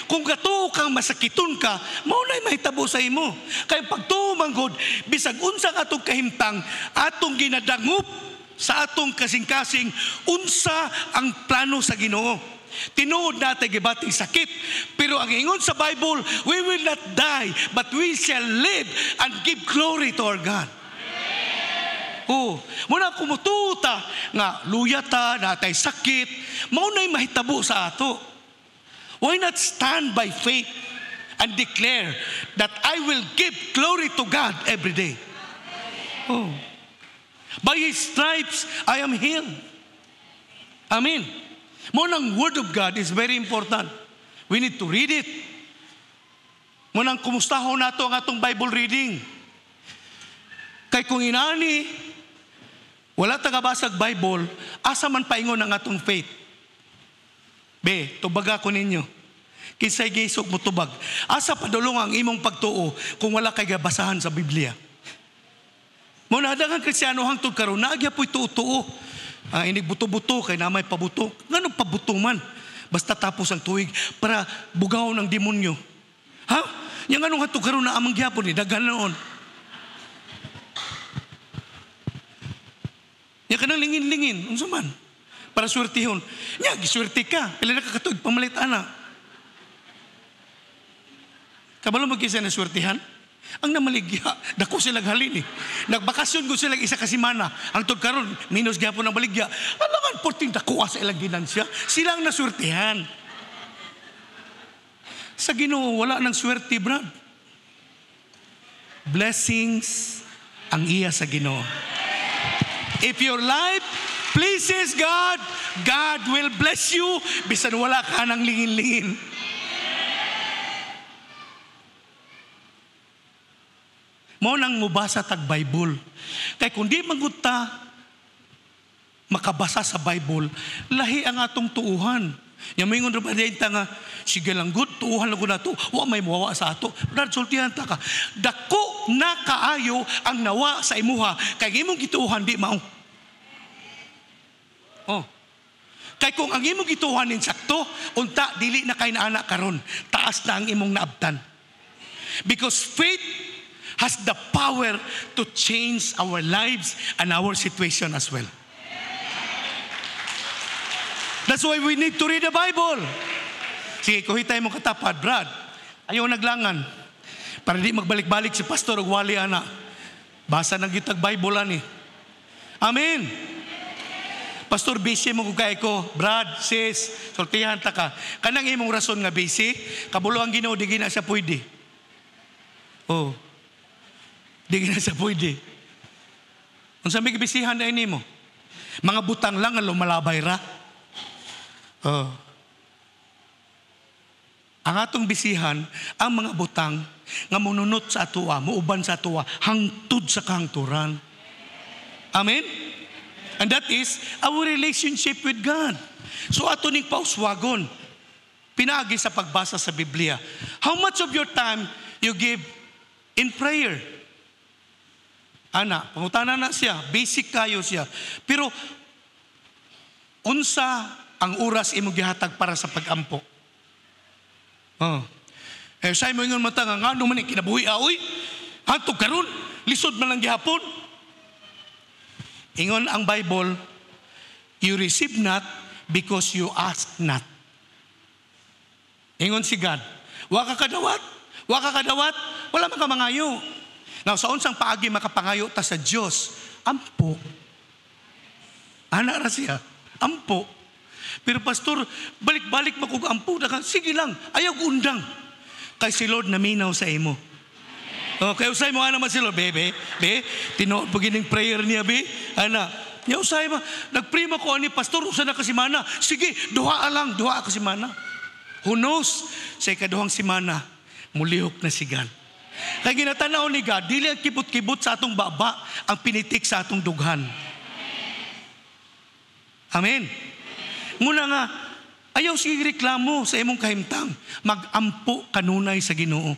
Kung katuo kang masakiton ka, mao may mahitabo sa imo. Kay pagtuo man gud, bisag unsang atong kahimtang, atong ginadangup sa atong kasing-kasing unsa ang plano sa Ginoo. Tinuod natin gibating sakit. Pero ang ingon sa Bible, we will not die, but we shall live and give glory to our God. Oh, muna kumututa nga luya ta, natay sakit, maunay mahitabo sa ato. Why not stand by faith and declare that I will give glory to God every day? Oh. By His stripes, I am healed. Amen. Munang Word of God is very important. We need to read it. Munang kumustahon nato ang atong Bible reading. Kay kung inani, wala tagabasag Bible, asa man paingon ang atong faith. Be, tubaga ko ninyo. Kinsay gisog mo tubag. Asa padulong ang imong pagtuo kung wala kay gabasahan sa Biblia. Muna ang Kristiyano hangtod karon naagya po'y tuo-tuo Ah, inigbuto-buto, buto kay namay pabuto. Ngano pabuto man? Basta tapos ang tuig para bugaw ng demonyo. Ha? Yang anong hatog karon na amang gyapon ni eh, daghan noon. Nya kanang lingin-lingin, unsa man? Para swertihon. Nya giswerte ka, pila na kakatug pamalit ana. Kabalo magkisa na swertihan? Ang namaligya, dako silang halin eh. Nagbakasyon ko silang isa kasimana. Ang tod karon minus gyapon ang baligya. Alangan porting dakuha sa ilang ginansya. Silang nasurtihan. Sa ginoo, wala ng swerte, brad. Blessings ang iya sa ginoo. If your life pleases God, God will bless you bisan wala ka ng lingin-lingin. mo nang mubasa tag Bible. Kay kundi magutta makabasa sa Bible, lahi ang atong tuuhan. Nya moingon ra ba ta nga sige lang gud tuuhan lang ko nato, wa may mawawa sa ato. Resultihan ta ka. Dako na kaayo ang nawa sa imuha kay imong gituuhan di mao. Oh. Kay kung ang imong gituuhan sakto, unta dili na kay naanak karon, taas na ang imong naabtan. Because faith has the power to change our lives and our situation as well. That's why we need to read the Bible. Sige, kuhitay mo katapad, Brad. Ayaw naglangan. Para hindi magbalik-balik si pastor o wali ana. Basa ng yutag Bible ani. Amen. Pastor, busy mo kay ko. Brad, sis, sultihan ta ka. Kanang imong rason nga busy, kabulo ang ginoo, di gina siya pwede. Oh, Di na sa pwede. Kung sa may gibisihan na ini mo, mga butang lang ang lumalabay ra. Oh. Ang atong bisihan, ang mga butang nga mununot sa atuwa, muuban sa atuwa, hangtod sa kahangturan. Amen? And that is our relationship with God. So ato ning pauswagon, pinagi sa pagbasa sa Biblia. How much of your time you give in prayer? Ana, pangutana na siya, basic kayo siya. Pero, unsa ang oras imong gihatag para sa pagampo? Oh. Eh, siya mo ingon mata nga, ano man naman kinabuhi aoy, ah, hantog karon lisod man lang gihapon. Ingon ang Bible, you receive not because you ask not. Ingon si God, wa ka kadawat, wa ka kadawat, wala man ka mangayo. Now, sa unsang paagi makapangayo ta sa Dios, ampo. Ana ra siya, ampo. Pero pastor, balik-balik makug ampo dakan. Sige lang, ayaw undang. Kay si Lord naminaw sa imo. Okay, usay mo ana man si Lord, bebe. Be, tinuod pagining prayer niya, be. Ana, niya usay mo. Nagprima ko ani pastor, usa na kasi mana. Sige, duha lang, duha kasi mana. Who knows? Sa ikaduhang simana, mulihok na si God Kay ginatanaw ni God, dili ang kibot-kibot sa atong baba ang pinitik sa atong dughan. Amen. Muna nga, ayaw si reklamo sa imong kahimtang, magampo kanunay sa Ginoo.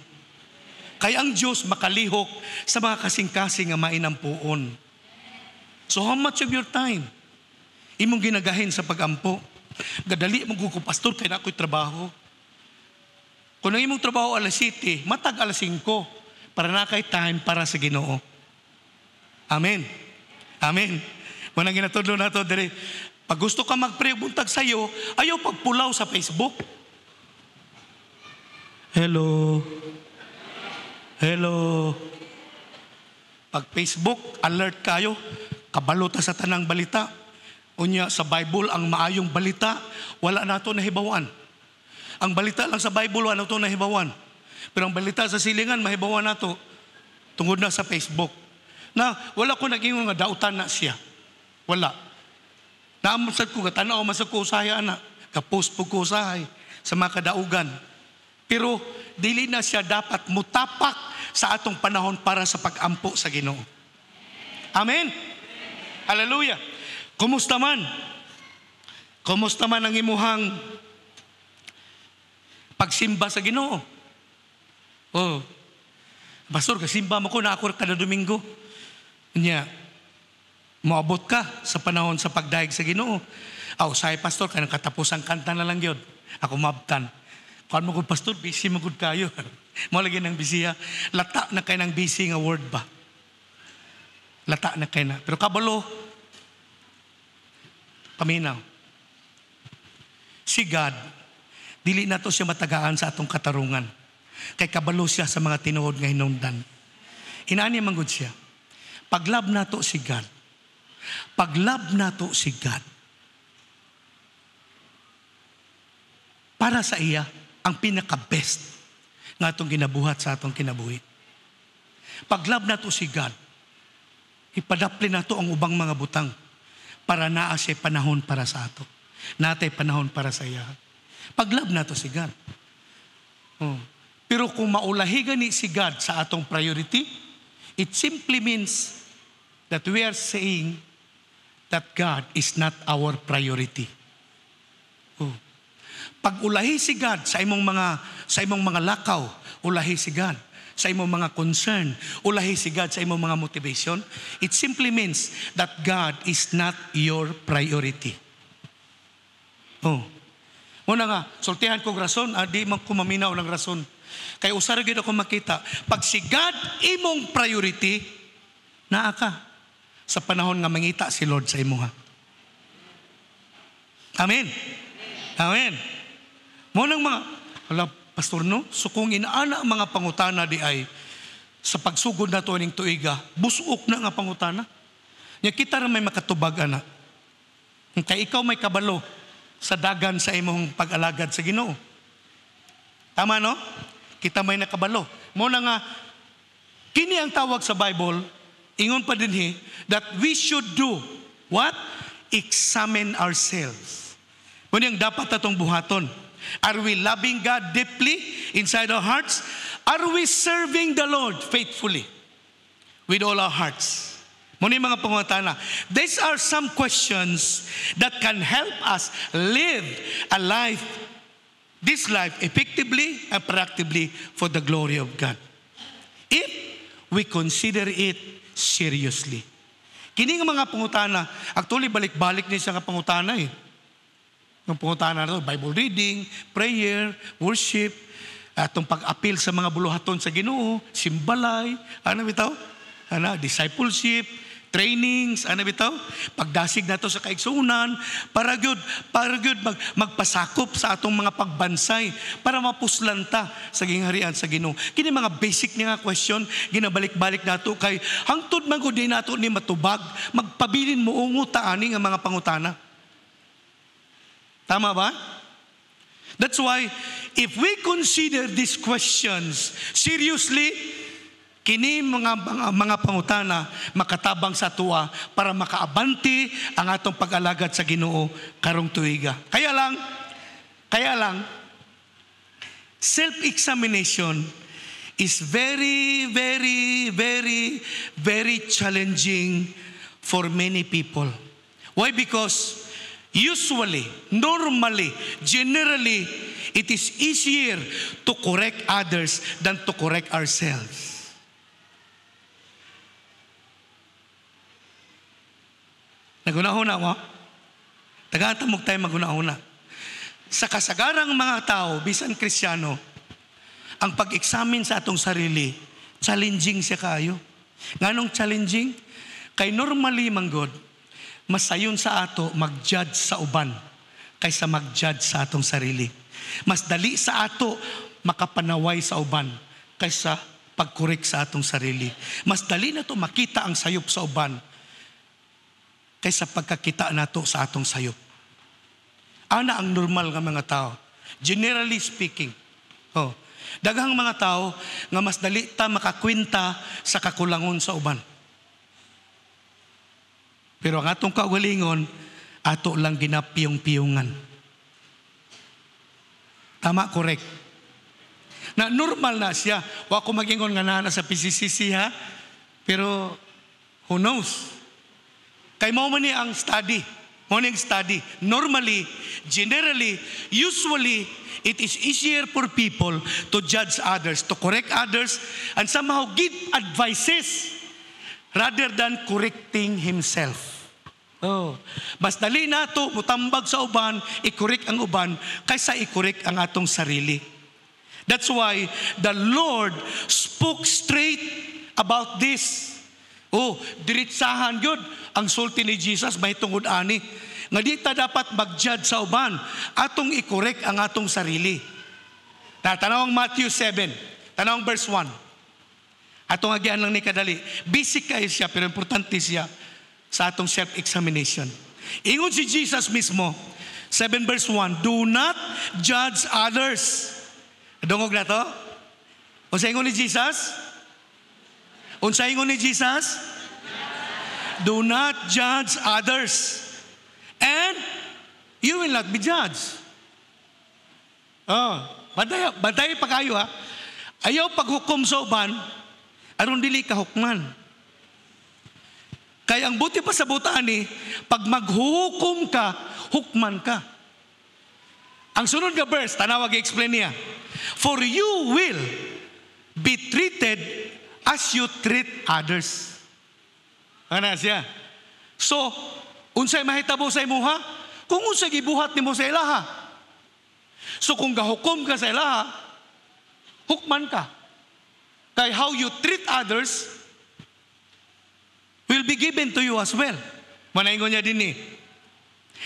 Kay ang Dios makalihok sa mga kasing-kasing nga mainampuon. So how much of your time imong ginagahin sa pagampo? Gadali mong kukupastor kay na ako'y trabaho. Kung ang imong trabaho alas 7, matag alas 5 para na kay time para sa Ginoo. Amen. Amen. Muna ginatudlo nato dire pag gusto ka mag-pray buntag sa'yo, ayaw pagpulaw sa Facebook. Hello. Hello. Pag Facebook, alert kayo. Kabalota sa tanang balita. Unya sa Bible ang maayong balita, wala nato na hibawan. Ang balita lang sa Bible, ano to nahibawan. Pero ang balita sa silingan, mahibawan na to. Tungod na sa Facebook. Na wala ko naging mga dautan na siya. Wala. Naamusad ko, katanaw, masag ko usahay, anak. Kapost po ko usahay sa mga kadaugan. Pero dili na siya dapat mutapak sa atong panahon para sa pagampo sa Ginoo. Amen? Hallelujah. Kumusta man? Kumusta man ang imuhang pagsimba sa Ginoo. Oh. Pastor, kasimba mo ko na ako kada Domingo. Niya, moabot ka sa panahon sa pagdaig sa Ginoo. Aw, oh, say pastor, kanang katapusan kanta na lang yun. Ako mabtan. Kuan mo ko pastor, busy mo gud kayo. mo lagi nang busy ha. Lata na kay nang busy nga word ba. Lata na kay na. Pero kabalo paminaw. Si God Dili na to siya matagaan sa atong katarungan. Kay kabalo siya sa mga tinuod nga hinungdan. Inaani man gud siya. Paglab na to si God. Paglab na to si God. Para sa iya, ang pinaka-best nga atong ginabuhat sa atong kinabuhi. Paglab na to si God, ipadapli na to ang ubang mga butang para naa siya panahon para sa ato. Natay panahon para sa iya. Paglab na to si God. Hmm. Pero kung maulahi gani si God sa atong priority, it simply means that we are saying that God is not our priority. Oh. Pag ulahi si God sa imong mga sa imong mga lakaw, ulahi si God sa imong mga concern, ulahi si God sa imong mga motivation, it simply means that God is not your priority. Oh. Muna nga, sultihan ko rason, ah, di man kumaminaw ng rason. Kaya usara gid ako makita, pag si God imong priority, naa ka sa panahon nga mangita si Lord sa imo ha. Amen. Amen. Mo nang mga ala pastor no, sukong inaana mga pangutana di ay sa pagsugod nato ning tuiga, busuok na nga pangutana. Nya kita ra may makatubag ana. Kay ikaw may kabalo, sa dagan sa imong pag-alagad sa Ginoo. Tama no? Kita may nakabalo. Mo na nga kini ang tawag sa Bible ingon pa dinhi that we should do what? Examine ourselves. Mo ang dapat atong buhaton. Are we loving God deeply inside our hearts? Are we serving the Lord faithfully with all our hearts? Muna mga pangunatana. These are some questions that can help us live a life, this life, effectively and practically for the glory of God. If we consider it seriously. Kini nga mga pangutana, actually balik-balik niya sa pangutana eh. Ng pangutana na Bible reading, prayer, worship, atong pag-apil sa mga buluhaton sa Ginoo, simbalay, ano bitaw? Ano, discipleship, trainings, ano bitaw? Pagdasig nato sa kaigsunan, para gud, para gud mag, magpasakop sa atong mga pagbansay, para mapuslan ta sa gingharian sa Ginoo. Kini mga basic nga question, ginabalik-balik nato kay hangtod man gud nato ni matubag, magpabilin mo ungo ta ani nga mga pangutana. Tama ba? That's why if we consider these questions seriously, Kini mga, mga, mga pangutana makatabang sa tuwa para makaabanti ang atong pag-alagad sa Ginoo karong tuiga. Kaya lang, kaya lang, self-examination is very, very, very, very challenging for many people. Why? Because usually, normally, generally, it is easier to correct others than to correct ourselves. Nagunahuna mo? Tagatamog tayo magunahuna. Sa kasagarang mga tao, bisan kristyano, ang pag-examine sa atong sarili, challenging siya kayo. Nganong challenging? Kay normally, manggod, masayon sa ato mag-judge sa uban kaysa mag-judge sa atong sarili. Mas dali sa ato makapanaway sa uban kaysa pagkorek sa atong sarili. Mas dali na to makita ang sayop sa uban kaysa pagkakita nato sa atong sayop. Ana ang normal nga mga tao. Generally speaking, oh, daghang mga tao nga mas dali ta makakwinta sa kakulangon sa uban. Pero ang atong kaugalingon, ato lang ginapiyong piyongan Tama, correct. Na normal na siya. Wa ko magingon nga na sa PCCC ha. Pero who knows? Kay mao man ni ang study. Mao ni study. Normally, generally, usually, it is easier for people to judge others, to correct others, and somehow give advices rather than correcting himself. Oh. Mas dali na ito, mutambag sa uban, i-correct ang uban, kaysa i-correct ang atong sarili. That's why the Lord spoke straight about this. Oh, diritsahan yun. Ang sulti ni Jesus, may tungod ani. Nga di ta dapat magjudge sa uban. Atong ikorek ang atong sarili. Na, tanawang Matthew 7, tanawang verse 1. Atong agyan lang ni kadali. Busy kayo siya, pero importante siya sa atong self-examination. Ingon si Jesus mismo, 7 verse 1, Do not judge others. Dungog na to? O sa ingon ni Jesus, Unsa ingon ni Jesus? Do not judge others. And you will not be judged. Oh, bantay, bantay pa kayo ha. Ayaw paghukom sa uban, aron dili ka hukman. Kaya ang buti pa sa butaan eh, pag maghukom ka, hukman ka. Ang sunod nga verse, tanawag i-explain niya. For you will be treated as you treat others. Ana ano siya. So, unsay mahitabo sa imuha? Kung unsay gibuhat nimo sa ilaha. So kung gahukom ka sa ilaha, hukman ka. Kay how you treat others will be given to you as well. Manaingon niya din eh.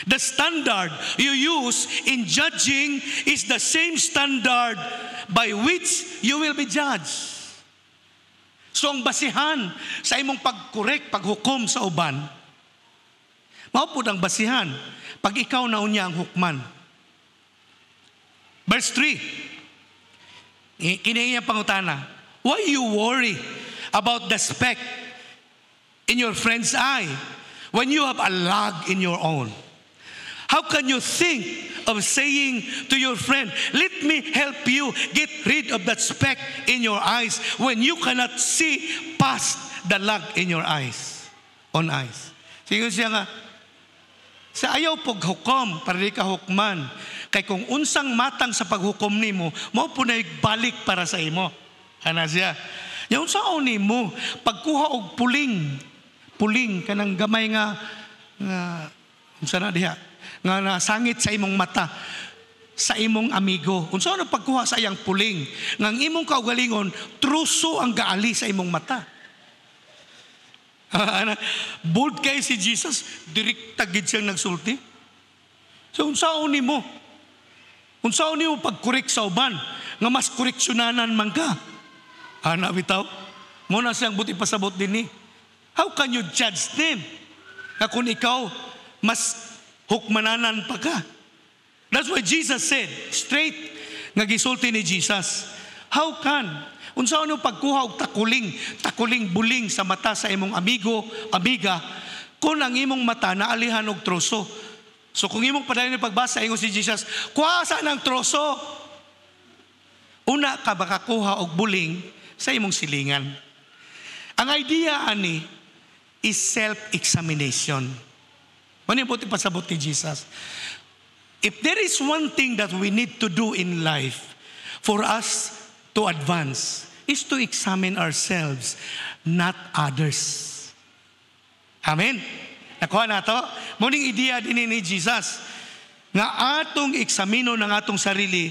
The standard you use in judging is the same standard by which you will be judged. So ang basihan sa imong pagkorek, paghukom sa uban, maupod ang basihan pag ikaw na unya ang hukman. Verse 3, kinahiya pangutana, Why you worry about the speck in your friend's eye when you have a log in your own? How can you think of saying to your friend, Let me help you get rid of that speck in your eyes when you cannot see past the log in your eyes, on eyes. Sigon siya nga, sa ayaw pog hukom, para di ka hukman. Kay kung unsang matang sa paghukom nimo, mao po balik para sa imo. Ana siya. Ya unsaon nimo pagkuha og puling, puling kanang gamay nga nga unsa na diha? nga nasangit sa imong mata sa imong amigo. Unsa ano pagkuha sa iyang puling nga imong kaugalingon truso ang gaali sa imong mata. Bold kay si Jesus, direkta gid siyang nagsulti. So unsaon nimo? Unsaon nimo pagkorek sa uban nga mas koreksyonanan man ka? Ana bitaw. Mo na siyang buti pasabot dinhi. How can you judge them? Nga kung ikaw mas hukmananan pa ka. That's why Jesus said, straight nga gisulti ni Jesus, How can? Unsa ano pagkuha og takuling, takuling buling sa mata sa imong amigo, amiga, kung ang imong mata naalihan og troso. So kung imong padayon ni pagbasa ingon si Jesus, kuha sa nang troso. Una ka kuha og buling sa imong silingan. Ang idea ani is self-examination buti pasabot ni Jesus. If there is one thing that we need to do in life for us to advance, is to examine ourselves, not others. Amen? Nakuha na to? Muning idea din ni Jesus nga atong eksamino ng atong sarili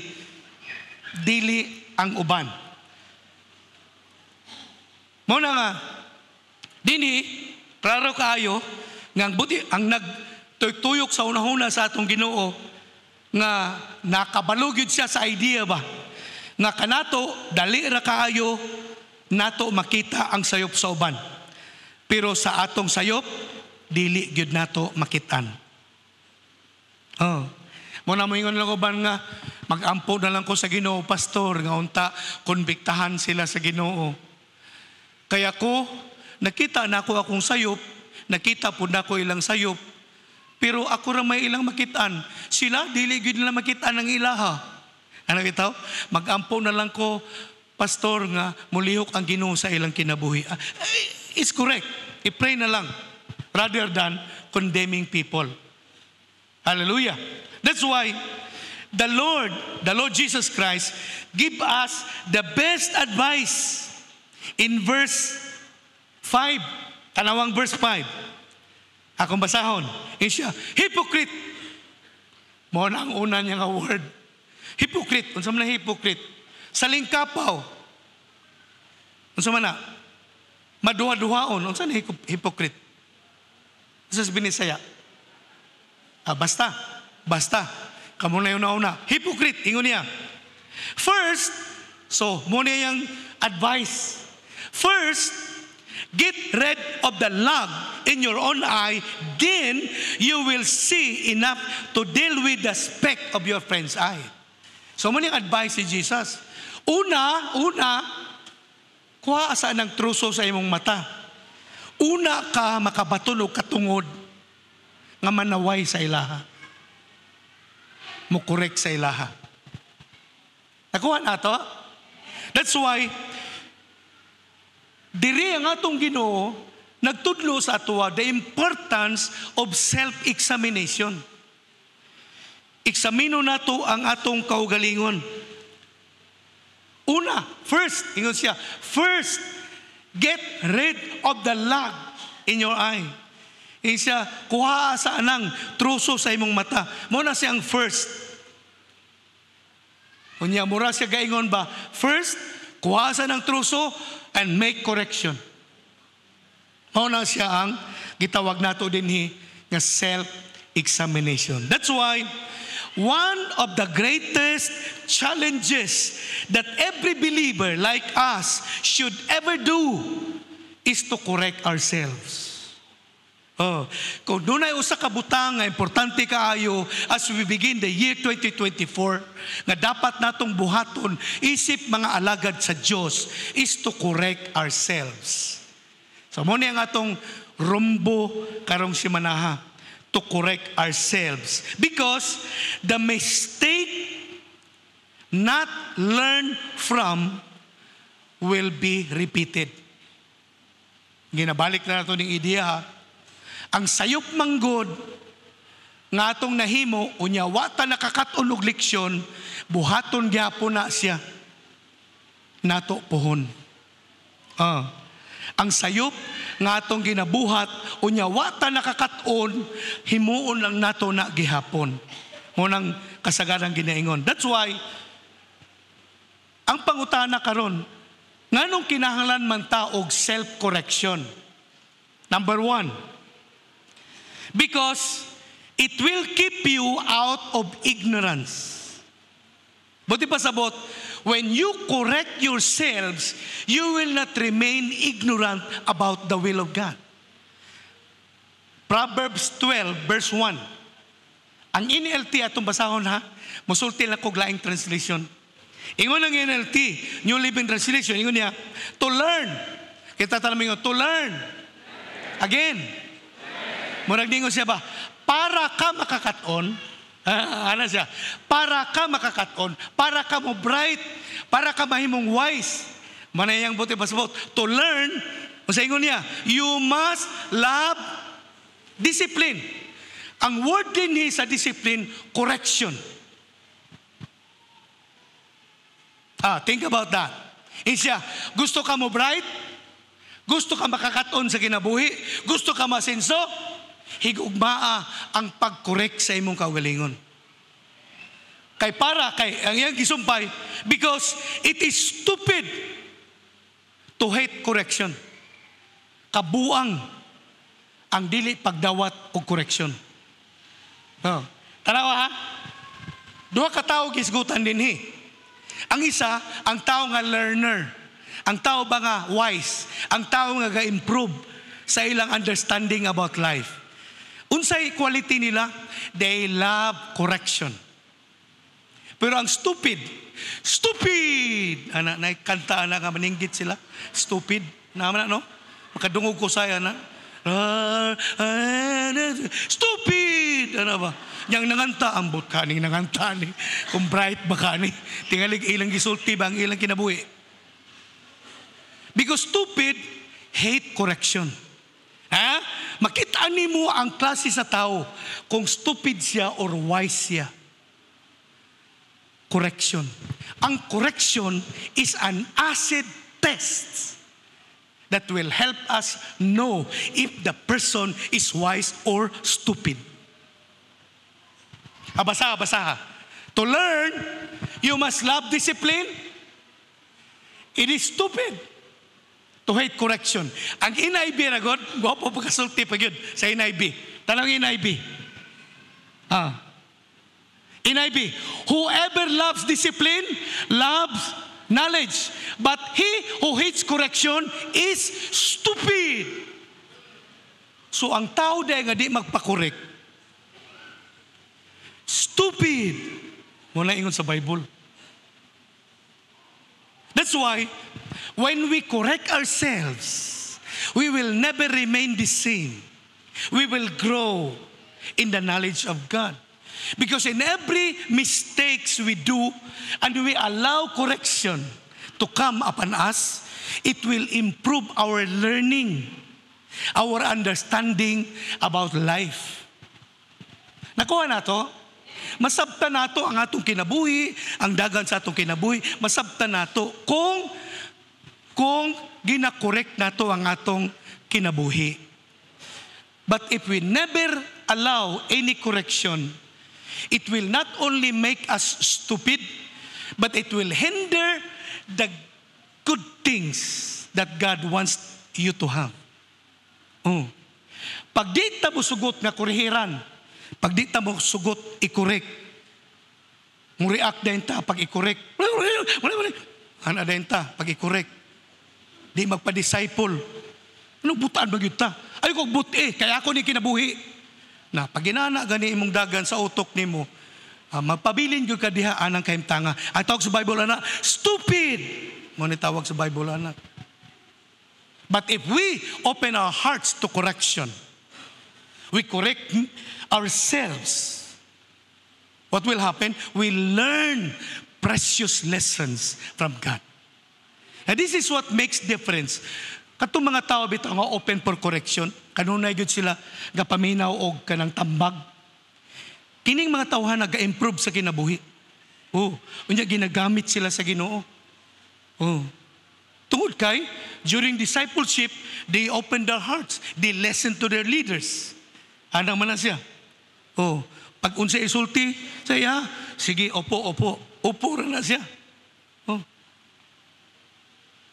dili ang uban. Mo na nga dini klaro kaayo nga ang buti ang nag tuyok sa unahuna sa atong Ginoo nga nakabalugid siya sa idea ba nga kanato dali ra kaayo nato makita ang sayop sa uban pero sa atong sayop dili gyud nato makitan oh mo na moingon lang ko ban nga magampo na lang ko sa Ginoo pastor nga unta konbiktahan sila sa Ginoo kaya ko nakita na ako akong sayop nakita pud nako ilang sayop pero ako ra may ilang makitaan. Sila, dili gyud nila makitaan ang ilaha. Ano bitaw? Magampo na lang ko, pastor nga, mulihok ang ginoo sa ilang kinabuhi. Ah, eh, it's correct. I-pray na lang. Rather than condemning people. Hallelujah. That's why the Lord, the Lord Jesus Christ, give us the best advice in verse 5. Tanawang verse 5. Akong basahon. And eh, siya, hypocrite. Mo na ang una niya nga word. Hypocrite. Unsa man na hypocrite? Sa lingkapaw. Unsa man na? Maduha-duhaon. Unsa na hypocrite? Unsa sa binisaya? Ah, basta. Basta. Kamo na una-una. Hypocrite. Ingon niya. First, so, muna yung advice. First, Get rid of the log in your own eye, then you will see enough to deal with the speck of your friend's eye. So, muna yung advice si Jesus. Una, una, kuha asa ng truso sa imong mata. Una ka makabatulog katungod nga manaway sa ilaha. Mukorek sa ilaha. Nakuha na to? That's why Diri ang atong Ginoo nagtudlo sa atoa the importance of self-examination. Eksamino nato ang atong kaugalingon. Una, first, ingon siya, first, get rid of the lag in your eye. Ingon siya, kuha sa anang truso sa imong mata. Muna ang first. Kunya, mura siya gaingon ba? First, kuha sa anang truso, and make correction. Mao na siya ang gitawag nato dinhi nga self-examination. That's why one of the greatest challenges that every believer like us should ever do is to correct ourselves. Oh, kung dunay usa ka butang nga importante kaayo as we begin the year 2024 nga dapat natong buhaton isip mga alagad sa Dios is to correct ourselves. So mo ni ang atong rumbo karong simanaha to correct ourselves because the mistake not learned from will be repeated. Ginabalik na nato ning ideya ha ang sayop manggod, nga atong nahimo, unya wata nakakaton leksyon, buhaton gyapon na siya. Nato pohon. Ah. Ang sayop nga atong ginabuhat, unya wata nakakaton, himuon lang nato na gihapon. Munang kasagarang ginaingon. That's why, ang pangutana karon, nganong kinahanglan man taog self-correction. Number one, Because it will keep you out of ignorance. Buti pa sabot, when you correct yourselves, you will not remain ignorant about the will of God. Proverbs 12 verse 1. Ang NLT atong basahon ha, musulti na kog laing translation. Ingon ang NLT, New Living Translation, ingon niya, to learn. Kita tanaming to learn. Again, Murag ningon siya ba, para ka makakaton, ah, ano siya, para ka makakaton, para ka mo bright, para ka mahimong wise. Manayang buti basbot. To learn, sa ingon niya, you must love discipline. Ang word din ni sa discipline, correction. Ah, think about that. Insya, gusto ka mo bright? Gusto ka makakaton sa kinabuhi? Gusto ka masinso? higugmaa ah, ang pagkorek sa imong kaugalingon. Kay para, kay ang iyang gisumpay, because it is stupid to hate correction. Kabuang ang dili pagdawat og correction. Oh. Tanawa ah. ha? Duha ka tao gisgutan dinhi. Ang isa, ang tao nga learner. Ang tao ba nga wise. Ang tao nga ga-improve sa ilang understanding about life. Unsay quality nila? They love correction. Pero ang stupid, stupid! Ana, naikanta na ka, maninggit sila. Stupid. Naman na, no? Makadungog ko saya na. Stupid! Ano ba? Yang nanganta, ambot kaning nanganta ni. Kung bright ba kani. Tingalig ilang gisulti ba ang ilang kinabuhi. Because stupid hate correction. Ha? makita nimo ang klase sa tao kung stupid siya or wise siya. Correction. Ang correction is an acid test that will help us know if the person is wise or stupid. Abasa, ah, abasaha. To learn, you must love discipline. It is stupid to hate correction. Ang NIB na God, guwapo pagkasulti pa yun sa NIB. Tanang NIB. Ah. NIB. Whoever loves discipline, loves knowledge. But he who hates correction is stupid. So ang tao dahil nga di magpakorek, stupid. Muna ingon sa Bible. That's why, when we correct ourselves, we will never remain the same. We will grow in the knowledge of God. Because in every mistakes we do and we allow correction to come upon us, it will improve our learning, our understanding about life. Nakuha na to? Masabta na to ang atong kinabuhi, ang dagan sa atong kinabuhi, masabta na to kung kung ginakorek na to ang atong kinabuhi. But if we never allow any correction, it will not only make us stupid, but it will hinder the good things that God wants you to have. Oh. Pag di mo sugot na kurihiran, pag di mo sugot i-correct, mo react din ta pag i-correct. Ano din ta pag i-correct. Di magpa-disciple. Anong butaan ba ta? Ay kog buti, eh, kaya ako ni kinabuhi. Na paginana gani imong dagan sa utok nimo, uh, ah, magpabilin gyud ka diha anang kahimtanga. Ay tawag sa Bible ana, stupid. Mo ni tawag sa Bible ana. But if we open our hearts to correction, we correct ourselves. What will happen? We learn precious lessons from God. And this is what makes difference. Katong mga tao bitaw nga open for correction, kanunay gud sila gapaminaw og kanang tambag. Kining mga tawhan naga-improve sa kinabuhi. Oh, unya ginagamit sila sa Ginoo. Oh. Tungod kay during discipleship, they open their hearts, they listen to their leaders. Anang man siya. Oh, pag unsa isulti, saya, ah, sige, opo, opo. Opo ra na siya. Oh.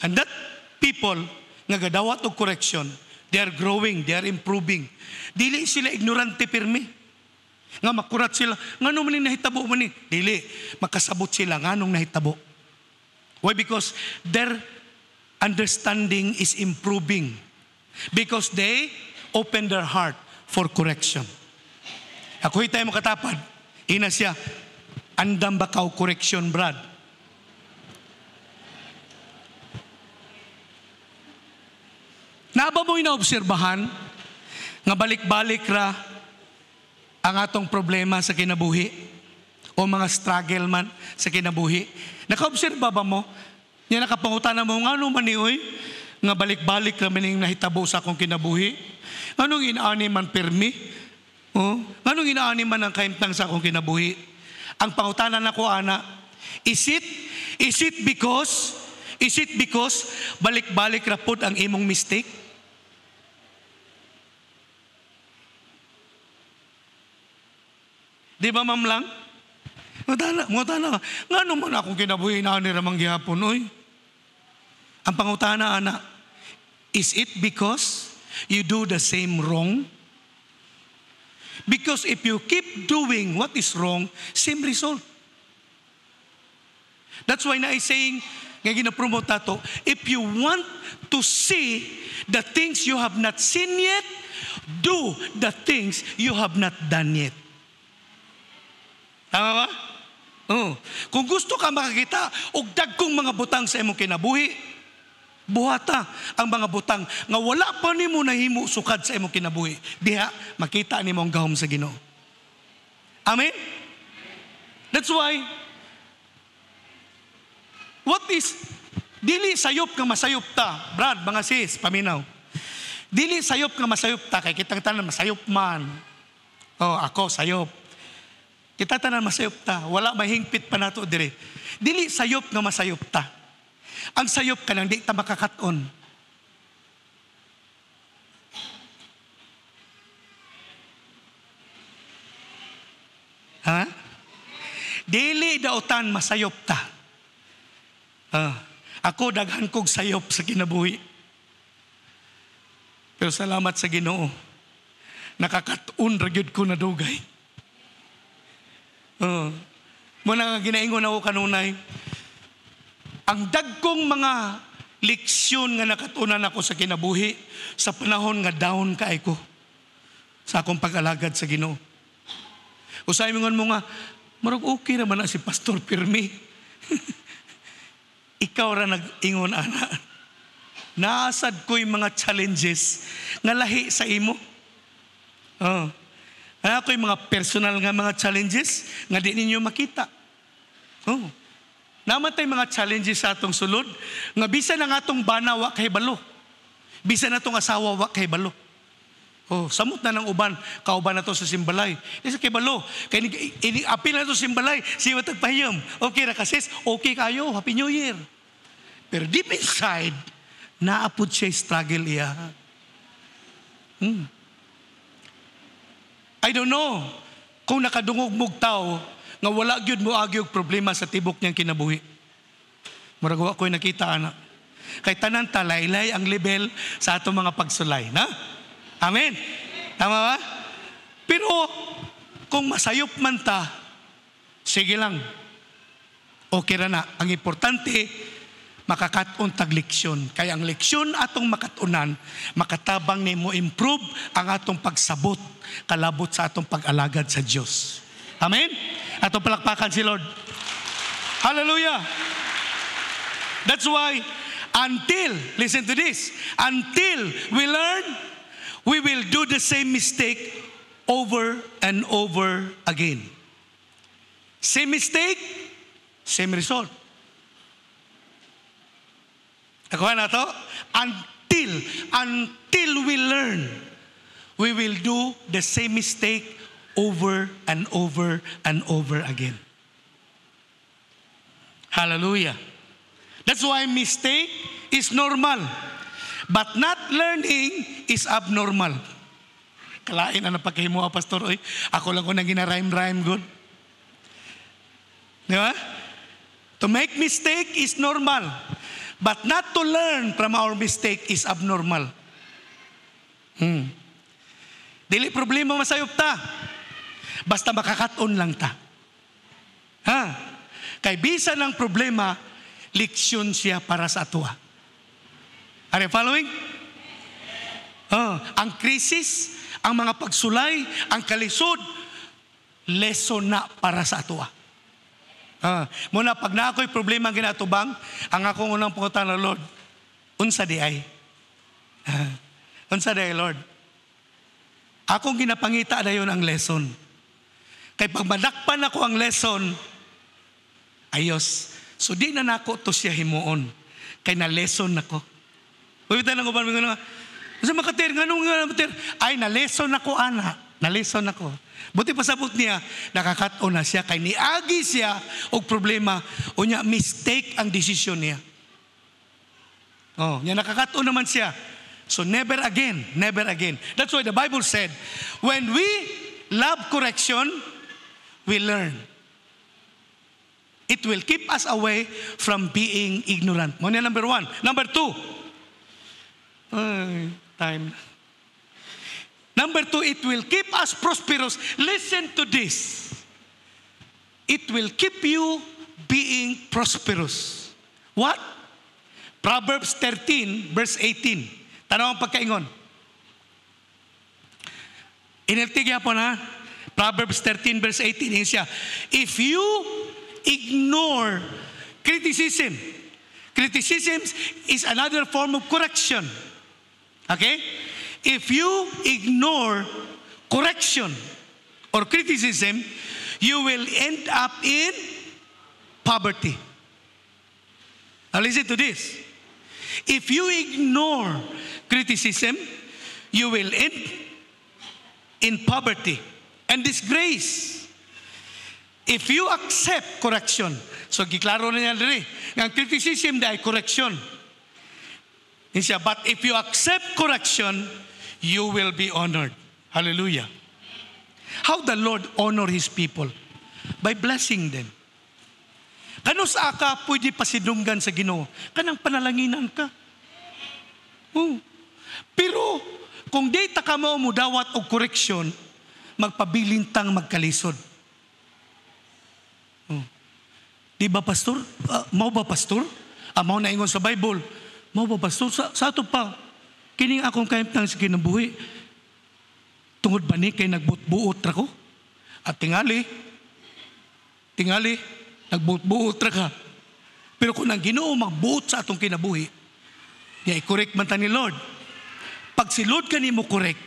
And that people nga gadawat og correction, they are growing, they are improving. Dili sila ignorante pirmi. Nga makurat sila, nganong man nahitabo man ni? Dili, makasabot sila nganong nahitabo. Why? Because their understanding is improving. Because they open their heart for correction. Ako tayo makatapad. Ina siya, andam ba kao correction, Brad? Naba mo inaobserbahan nga balik-balik ra ang atong problema sa kinabuhi o mga struggle man sa kinabuhi. Nakaobserba ba mo? Niya nakapangutan na mo, nga ano man ni oy? Nga balik-balik ra maning nahitabo sa akong kinabuhi. Anong inaani man permi? Oh, anong inaani man ang kaimtang sa akong kinabuhi? Ang pangutanan nako ana, is it is it because Is it because balik-balik ra pod ang imong mistake? Di ba, ma'am lang? Mutana, mutana ka. Nga naman ako kinabuhi na ni Ramang Gihapon, oy. Ang pangutana, ana, is it because you do the same wrong? Because if you keep doing what is wrong, same result. That's why na I saying, nga ginapromote nato, if you want to see the things you have not seen yet, do the things you have not done yet. Tama ba? Oo. Kung gusto ka makakita, og dagkong mga butang sa imong kinabuhi, buhata ang mga butang nga wala pa nimo nahimo sukad sa imong kinabuhi. Diha makita nimo ang gahom sa Ginoo. Amen. That's why What is dili sayop nga masayop ta, Brad, mga sis, paminaw. Dili sayop nga masayop ta kay kitang tanan masayop man. Oh, ako sayop. Kita Kitatanan masayop ta. Wala mahingpit pa nato dire. Dili sayop nga masayop ta. Ang sayop ka nang di ta makakaton. Ha? Dili dautan masayop ta. Uh, ako daghan kog sayop sa kinabuhi. Pero salamat sa Ginoo. Nakakatun ra gyud ko na dugay. Uh, muna nga ginaingon ako kanunay. Ang dagkong mga leksyon nga nakatunan ako sa kinabuhi sa panahon nga down kaay ko sa akong pag-alagad sa Ginoo. Usay mingon mo nga, marag okay naman na si Pastor Firmi. Ikaw ra nag-ingon ana. Naasad ko'y mga challenges nga lahi sa imo. Oh. Ako yung mga personal nga mga challenges nga di ninyo makita. Oh. Namatay mga challenges sa atong sulod nga bisan nga atong bana wa kay balo. Bisan atong asawa wa kay balo. Oh, samot na ng uban, kauban na to sa simbalay. Isa kay balo, kay apil na to sa simbalay, si watag pahiyam. Okay ra kasis, okay kayo, happy new year. Pero deep inside, naapod siya struggle iya. Hmm. I don't know kung nakadungog mong tao nga wala gyud mo agyog problema sa tibok niyang kinabuhi. Murag wa ko'y nakita ana. Kay tanan ta laylay ang level sa ato mga pagsulay, na? Amen. Tama ba? Pero kung masayop man ta, sige lang. Okay ra na. Ang importante, makakaton tag leksyon. Kaya ang leksyon atong makatunan, makatabang nimo improve ang atong pagsabot, kalabot sa atong pag-alagad sa Dios. Amen? Atong palakpakan si Lord. Hallelujah! That's why, until, listen to this, until we learn, we will do the same mistake over and over again. Same mistake, same result. Nakuha na to? Until, until we learn, we will do the same mistake over and over and over again. Hallelujah. That's why mistake is normal. But not learning is abnormal. Kalain na napakimo, Pastor. Oy, ako lang ko na gina-rhyme-rhyme good. Di ba? To make mistake is normal. But not to learn from our mistake is abnormal. Hmm. Dili problema masayop ta. Basta makakaton lang ta. Ha? Kay bisan ng problema, leksyon siya para sa atoa. Are you following? Oh, ang krisis, ang mga pagsulay, ang kalisod, lesson na para sa atoa. Ah, muna, pag na ako'y problema ang ginatubang, ang akong unang pungutan na, Lord, unsa di ay? Ah, unsa di ay, Lord? Akong ginapangita na yun ang lesson. Kay pag madakpan ako ang lesson, ayos. So di na nako to siya himuon. Kay na lesson nako. Uy, na ko ba, mga nga, ano? sa makatir, nga nung nga, ay, na lesson ako, anak. Nalison ako. Buti pa sabot niya, nakakato na siya, kay niagi siya og problema, o niya mistake ang desisyon niya. Oh, niya nakakato naman siya. So never again, never again. That's why the Bible said, when we love correction, we learn. It will keep us away from being ignorant. Muna number one. Number two, ay, time Number two, it will keep us prosperous. Listen to this. It will keep you being prosperous. What? Proverbs 13, verse 18. Tanong ang pagkaingon. Iniltig po na. Proverbs 13, verse 18. Yun siya. If you ignore criticism, criticism is another form of correction. Okay? If you ignore correction or criticism, you will end up in poverty. Now, listen to this. If you ignore criticism, you will end in poverty and disgrace. If you accept correction, so giklaro na niya diri, ang criticism dahil correction. Siya, but if you accept correction, you will be honored. Hallelujah. How the Lord honor His people? By blessing them. Kano sa aka pwede pasidunggan sa ginoo? Kanang panalanginan ka. Oh. Pero kung di ta ka mo mudawat og koreksyon, magpabilintang magkalisod. Oh. Di ba pastor? Uh, mao ba pastor? Amaw ah, na ingon sa Bible. Mao ba pastor? Sa, sa ato pa. Kining akong kahimtang sa kinabuhi, tungod ba ni kay nagbutbuot ra ko? At tingali, tingali, nagbutbuot ra ka. Pero kung ang ginoo magbuot sa atong kinabuhi, di correct man ta ni Lord. Pag si Lord ka mo correct,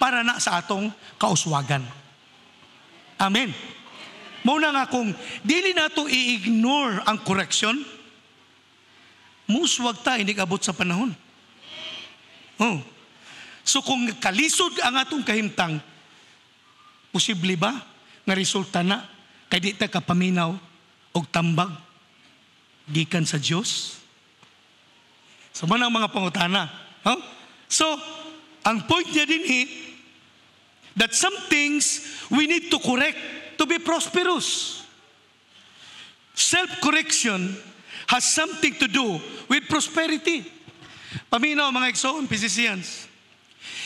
para na sa atong kauswagan. Amen. Muna nga kung dili na nato i-ignore ang correction, muswag ta inig abot sa panahon. Oh. So kung kalisod ang atong kahimtang, posible ba nga resulta na kay di ta kapaminaw og tambag gikan sa Dios? So man ang mga pangutana. Huh? So, ang point niya din eh, that some things we need to correct to be prosperous. Self-correction has something to do with prosperity. Paminaw mga igsoon, Pisisians.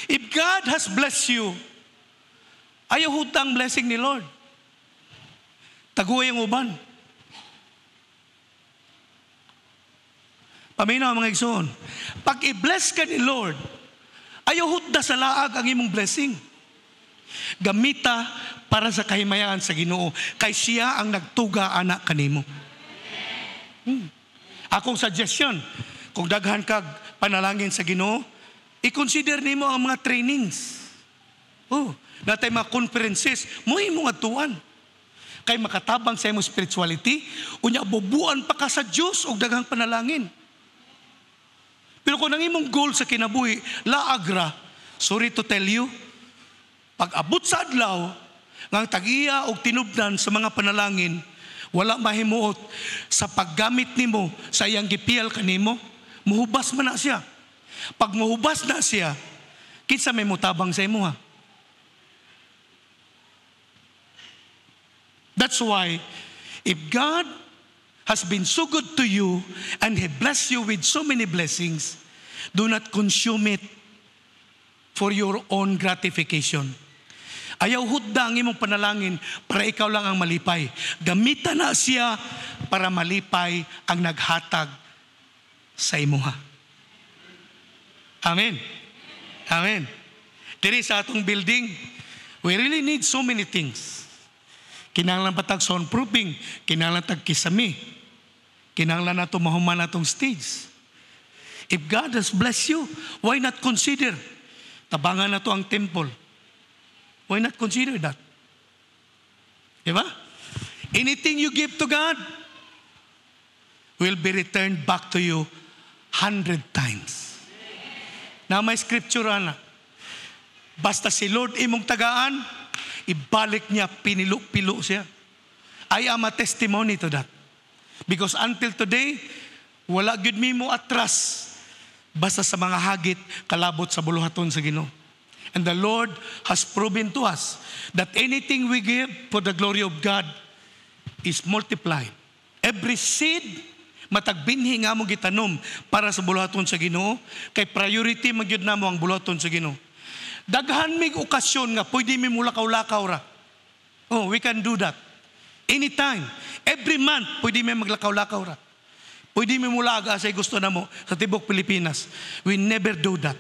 If God has blessed you, ayaw hutang blessing ni Lord. Taguay ang uban. Paminaw mga igsoon. Pag i-bless ka ni Lord, ayaw hutda sa laag ang imong blessing. Gamita para sa kahimayaan sa Ginoo kay siya ang nagtuga anak kanimo. Hmm. Akong suggestion, kung daghan kag panalangin sa Ginoo, i-consider nimo ang mga trainings. Oh, natay mga conferences, mo imong atuan. Kay makatabang sa imong spirituality, unya bubuan pa ka sa Dios og daghang panalangin. Pero kung ang imong goal sa kinabuhi, laagra, sorry to tell you, pag abot sa adlaw, ng tagiya o tinubdan sa mga panalangin, wala mahimuot sa paggamit nimo sa iyang gipial kanimo, muhubas man na siya. Pag muhubas na siya, kinsa may mutabang sa imo ha. That's why, if God has been so good to you and He blessed you with so many blessings, do not consume it for your own gratification. Ayaw hudda ang imong panalangin para ikaw lang ang malipay. Gamita na siya para malipay ang naghatag sa imuha. Amen. Amen. Diri sa atong building, we really need so many things. Kinahanglan pa tag soundproofing, kinahanglan tag kisami, kinahanglan nato mahuman atong stage. If God has blessed you, why not consider tabangan na to ang temple? Why not consider that? Di Anything you give to God will be returned back to you hundred times. Na may scripture ana. Basta si Lord imong tagaan, ibalik niya, pinilo-pilo siya. I am a testimony to that. Because until today, wala gyud mi mo atras basta sa mga hagit kalabot sa buluhaton sa Ginoo. And the Lord has proven to us that anything we give for the glory of God is multiplied. Every seed Matag binhi nga mo gitanom para sa bulaton sa Ginoo kay priority magyud namo ang bulaton sa Ginoo. Daghan mig okasyon nga pwede mi mulakaw-lakaw ra. Oh, we can do that. Anytime, every month pwede mi maglakaw-lakaw ra. Pwede mi mulaga sa gusto namo sa tibok Pilipinas. We never do that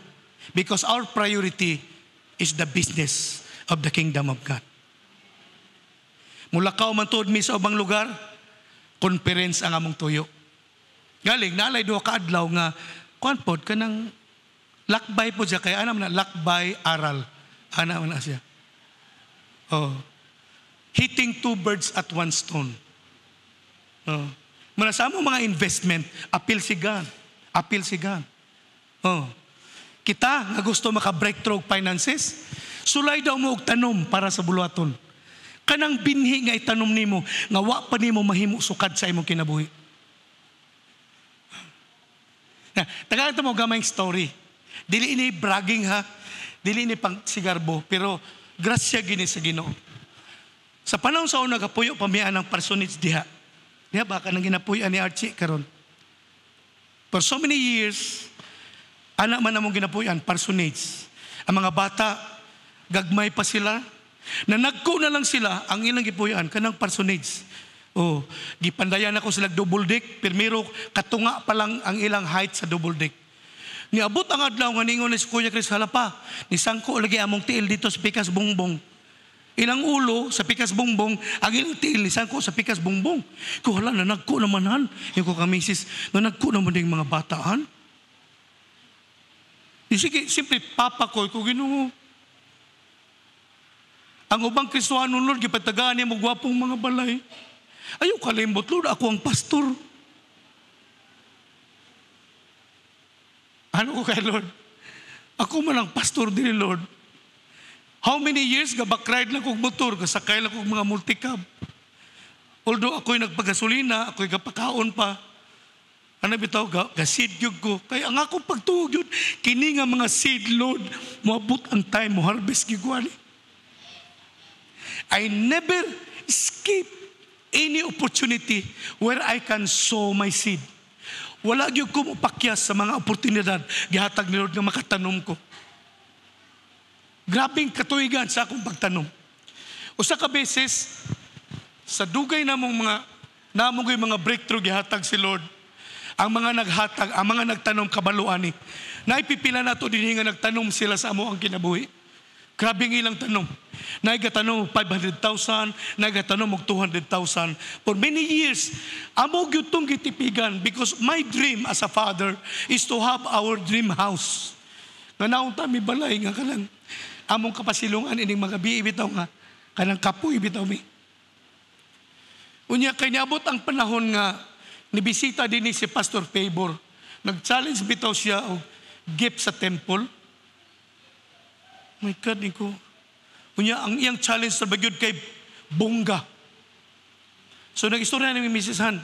because our priority is the business of the kingdom of God. Mulakaw man tuod mi sa ubang lugar, conference ang among tuyo. Galing, naalay do kaadlaw nga, kuan pod ka ng lakbay po siya, kaya anam na lakbay aral. Anam na siya. Oh. Hitting two birds at one stone. Oh. Manasamo mga investment, appeal si God. Appeal si God. Oh. Kita nga gusto maka-breakthrough finances, sulay daw mo og tanom para sa buluaton. Kanang binhi nga itanom nimo, nga wa pa nimo mahimo sukad sa imong kinabuhi. Na, tagaan mo gamay story. Dili ini bragging ha. Dili ini pang sigarbo. Pero grasya gini sa ginoo. Sa panahon sa una, kapuyo pamihan ng personage diha. Diha baka nang ginapuyan ni Archie karon. For so many years, anak man namong ginapuyan, personage. Ang mga bata, gagmay pa sila, na nagko na lang sila ang ilang gipuyan kanang personage Oh, gipandayan ako sa double deck, pirmiro katunga pa lang ang ilang height sa double deck. Niabot ang adlaw nga ningon ni Kuya Chris Halapa, ni sangko lagi among tiil dito sa Pikas Bongbong. Ilang ulo sa Pikas Bongbong, ang ilang tiil ni sangko sa Pikas Bongbong. Ko hala na nagko naman han, yung ko kami sis, na nagko naman ding mga bataan. Di eh, sige, simple papa ko ko Ginoo. Ang ubang Kristohanon Lord gipatagaan niya mo gwapong mga balay. Ayaw kalimot, Lord, ako ang pastor. Ano ko kay Lord? Ako man ang pastor din, Lord. How many years ga backride lang kog motor, kasakay lang kog mga multicab. Although ako'y nagpagasolina, ako'y kapakaon pa. Ano bitaw ga? Gasid yun ko. Kaya ang akong pagtuog yun, kini nga mga seed, Lord, moabot ang time mo harvest gigwani. I never skip any opportunity where I can sow my seed. Wala gyud ko pakyas sa mga oportunidad gihatag ni Lord nga makatanom ko. Grabing katuigan sa akong pagtanom. Usa ka beses sa dugay namong mga namong mga breakthrough gihatag si Lord. Ang mga naghatag, ang mga nagtanom kabaluan ni. Naipipila na to dinhi nga nagtanom sila sa amo ang kinabuhi. Grabing ilang tanom. Nagatanong 500,000, nagatanong og 200,000. For many years, amo gyud gitipigan because my dream as a father is to have our dream house. Nga naong ta mi balay nga kanang among kapasilungan ining mga biibitaw e nga kanang kapoy bitaw mi. Unya kay niabot ang panahon nga nibisita dinhi si Pastor Favor. Nag-challenge bitaw siya og gift sa temple. My God, ko, Kunya, ang iyang challenge sa bagyod kay bungga. So, nag-istorya ni Mrs. Han,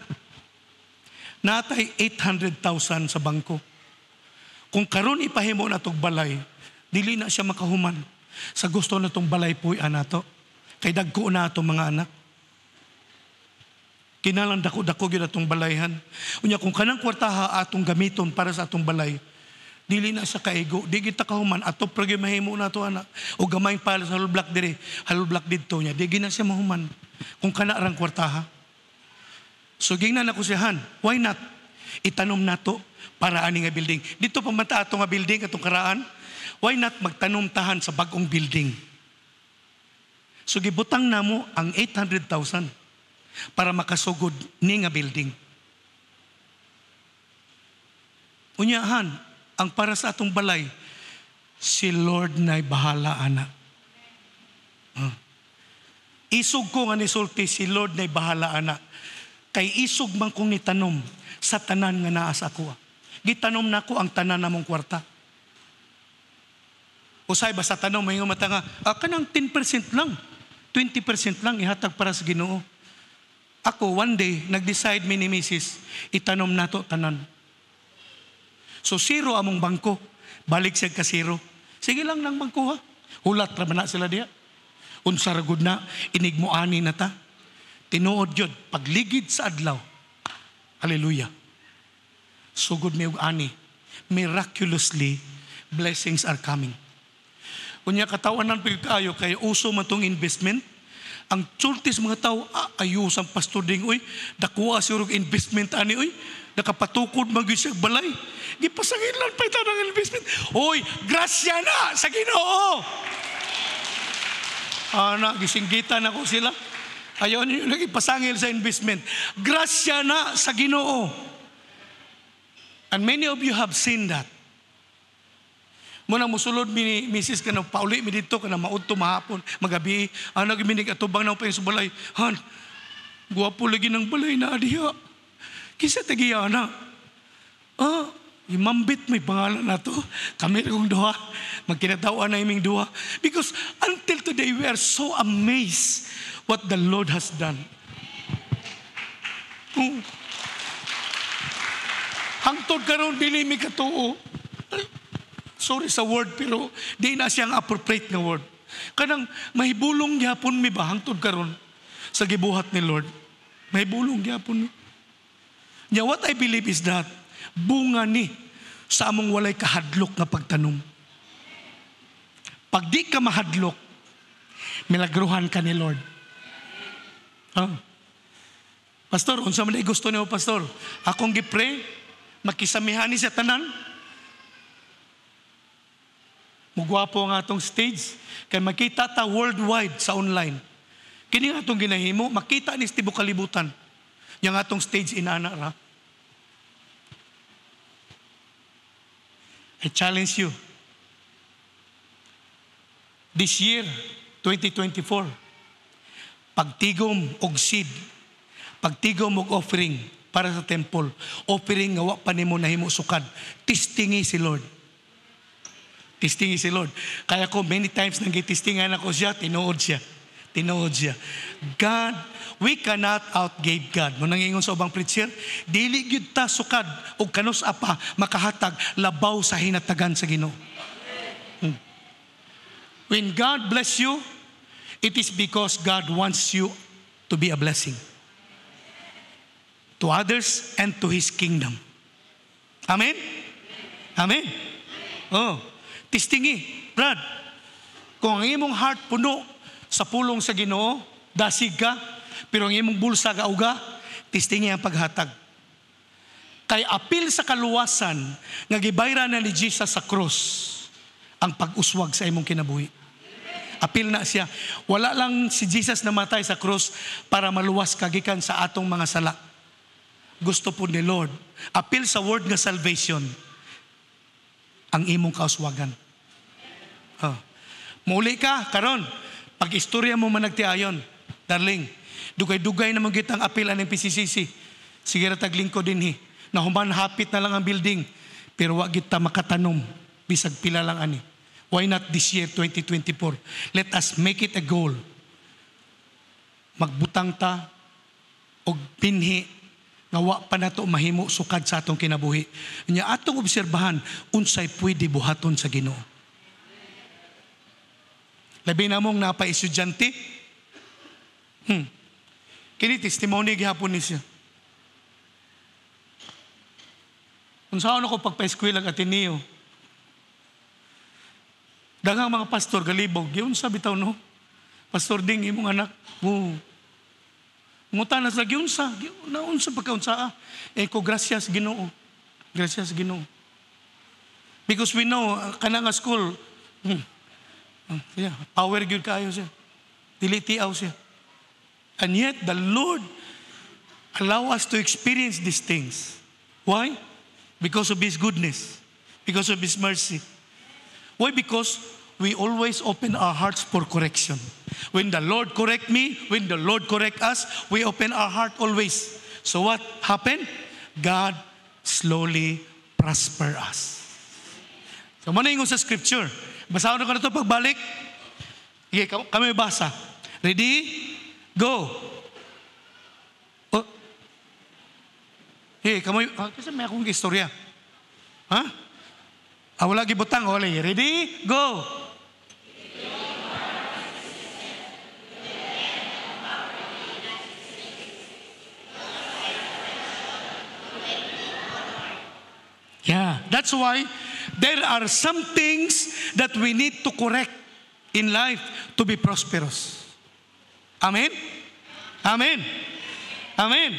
natay 800,000 sa bangko. Kung karon ipahimo na itong balay, dili na siya makahuman. Sa gusto na itong balay po anato. Kay dagko na itong mga anak. Kinalang dako-dako yun atong balayhan. Unya, kung kanang kwartaha atong gamiton para sa atong balay, Dili na siya kaigo. Di kita kahuman. Ato pragi mahimo na to anak. O gamay pala sa halulblak diri. Halulblak dito niya. Di na siya mahuman. Kung kana rang kwartaha. So gingnan ako siya, Han, why not? Itanom na to para ani nga building. Dito pa mata ato nga building atong karaan. Why not magtanom tahan sa bagong building? So gibutang na mo ang 800,000 para makasugod ni nga building. Unyahan, ang para sa atong balay, si Lord na'y bahala, anak. Huh? Ah. Isog ko nga nisulti, si Lord na'y bahala, anak. Kay isog man kong nitanom sa tanan nga naas ako. Ah. Gitanom na ko ang tanan mong kwarta. Usay ba sa tanong, may mata nga, ah, kanang 10% lang, 20% lang ihatag para sa ginoo. Ako, one day, nag-decide mi ni Mrs. itanom nato tanan So zero among bangko. Balik siya ka zero. Sige lang nang bangko ha. Hulat ra na sila diya. Unsa ragod na inigmuani na ta. Tinuod jud pagligid sa adlaw. Hallelujah. Sugod so may ani. Miraculously blessings are coming. Kunya katawanan pig kayo kay uso man tong investment ang churches mga tao ah, ayo sang pastor ding oy dakuha siguro investment ani oy nakapatukod magyo siya balay. Gipasangin lang pa ito ng investment. Hoy, grasya na sa ginoo. Ana, ah, gisinggitan ako sila. Ayaw niyo nagipasangil sa investment. Grasya na sa ginoo. And many of you have seen that. Muna musulod mi ni Mrs. kanang pauli mi dito kanang maudto mahapon magabi ano ah, giminig atubang na pa subalay balay han guwapo lagi ng balay na adiha Kisa tagiyaw na. Oh, imambit may pangalan na to. Kami kong duha. Magkinatawaan na iming duha. Because until today, we are so amazed what the Lord has done. Oh. Hangtod karon dili mi katuo. Sorry sa word pero di na siyang appropriate nga word. Kanang mahibulong gyapon mi ba hangtod karon sa gibuhat ni Lord. Mahibulong gyapon mi. Nya what I believe is that bunga ni sa among walay kahadlok nga pagtanom. Pag di ka mahadlok, milagruhan ka ni Lord. Oh. Pastor, unsa man gusto niyo, Pastor? Akong gipray, makisamihan ni sa tanan. Mugwapo nga atong stage. Kay makita ta worldwide sa online. Kini nga atong ginahimo, makita ni sa tibok kalibutan. Yang atong stage inana ra. I challenge you. This year, 2024, pagtigom og seed, pagtigom og offering para sa temple, offering nga wa pa nimo nahimo sukad, testingi si Lord. Testingi si Lord. Kaya ko many times nang gitistingan ako siya, tinuod siya. Tinuod siya. God we cannot outgave God. Mo nangingon sa ubang preacher, dili gyud ta sukad og kanus apa makahatag labaw sa hinatagan sa Ginoo. Hmm. When God bless you, it is because God wants you to be a blessing to others and to his kingdom. Amen? Amen? Oh, tistingi, Brad. Kung ang imong heart puno sa pulong sa Ginoo, dasig ka, pero ang imong bulsa gauga, testing ang paghatag. Kay apil sa kaluwasan nga gibayran na ni Jesus sa cross ang pag-uswag sa imong kinabuhi. Apil na siya. Wala lang si Jesus namatay sa cross para maluwas kagikan sa atong mga sala. Gusto po ni Lord. Apil sa word nga salvation ang imong kauswagan. Oh. Muli ka karon. Pag-istorya mo man nagtiayon, darling, Dugay-dugay na magitang apilan ng PCCC. Sige ra taglingko din hi. Nahuman hapit na lang ang building. Pero wag kita makatanom. Bisag pila lang ani. Why not this year, 2024? Let us make it a goal. Magbutang ta og pinhi nga wa pa na to mahimo sukad sa atong kinabuhi. Nya atong obserbahan unsay pwede buhaton sa Ginoo. Labi na mong napa-estudyante. Hmm. Kini testimony gihapon ni siya. Kung saan ko pagpa-eskwela ang Ateneo, daghang mga pastor galibog, yun sa bitaw no, pastor ding imong anak mo. Mutana sa giunsa, naunsa pagkaunsa. Ah. Eh ko gracias Ginoo. Gracias Ginoo. Because we know ah, kana nga school, hmm, ah, yeah, power gyud kaayo siya. Dili tiaw siya. And yet, the Lord allow us to experience these things. Why? Because of His goodness, because of His mercy. Why? Because we always open our hearts for correction. When the Lord correct me, when the Lord correct us, we open our heart always. So what happened? God slowly prosper us. So yung sa scripture. Basahin ko na ito pagbalik. Okay, kami basa. Ready? Go. Oh. Hey, kamu, oh, kasi may akong istorya. Ha? Huh? Ah, wala ya? gibutang, Ready? Go. Yeah, that's why there are some things that we need to correct in life to be prosperous. Amen? Amen? Amen?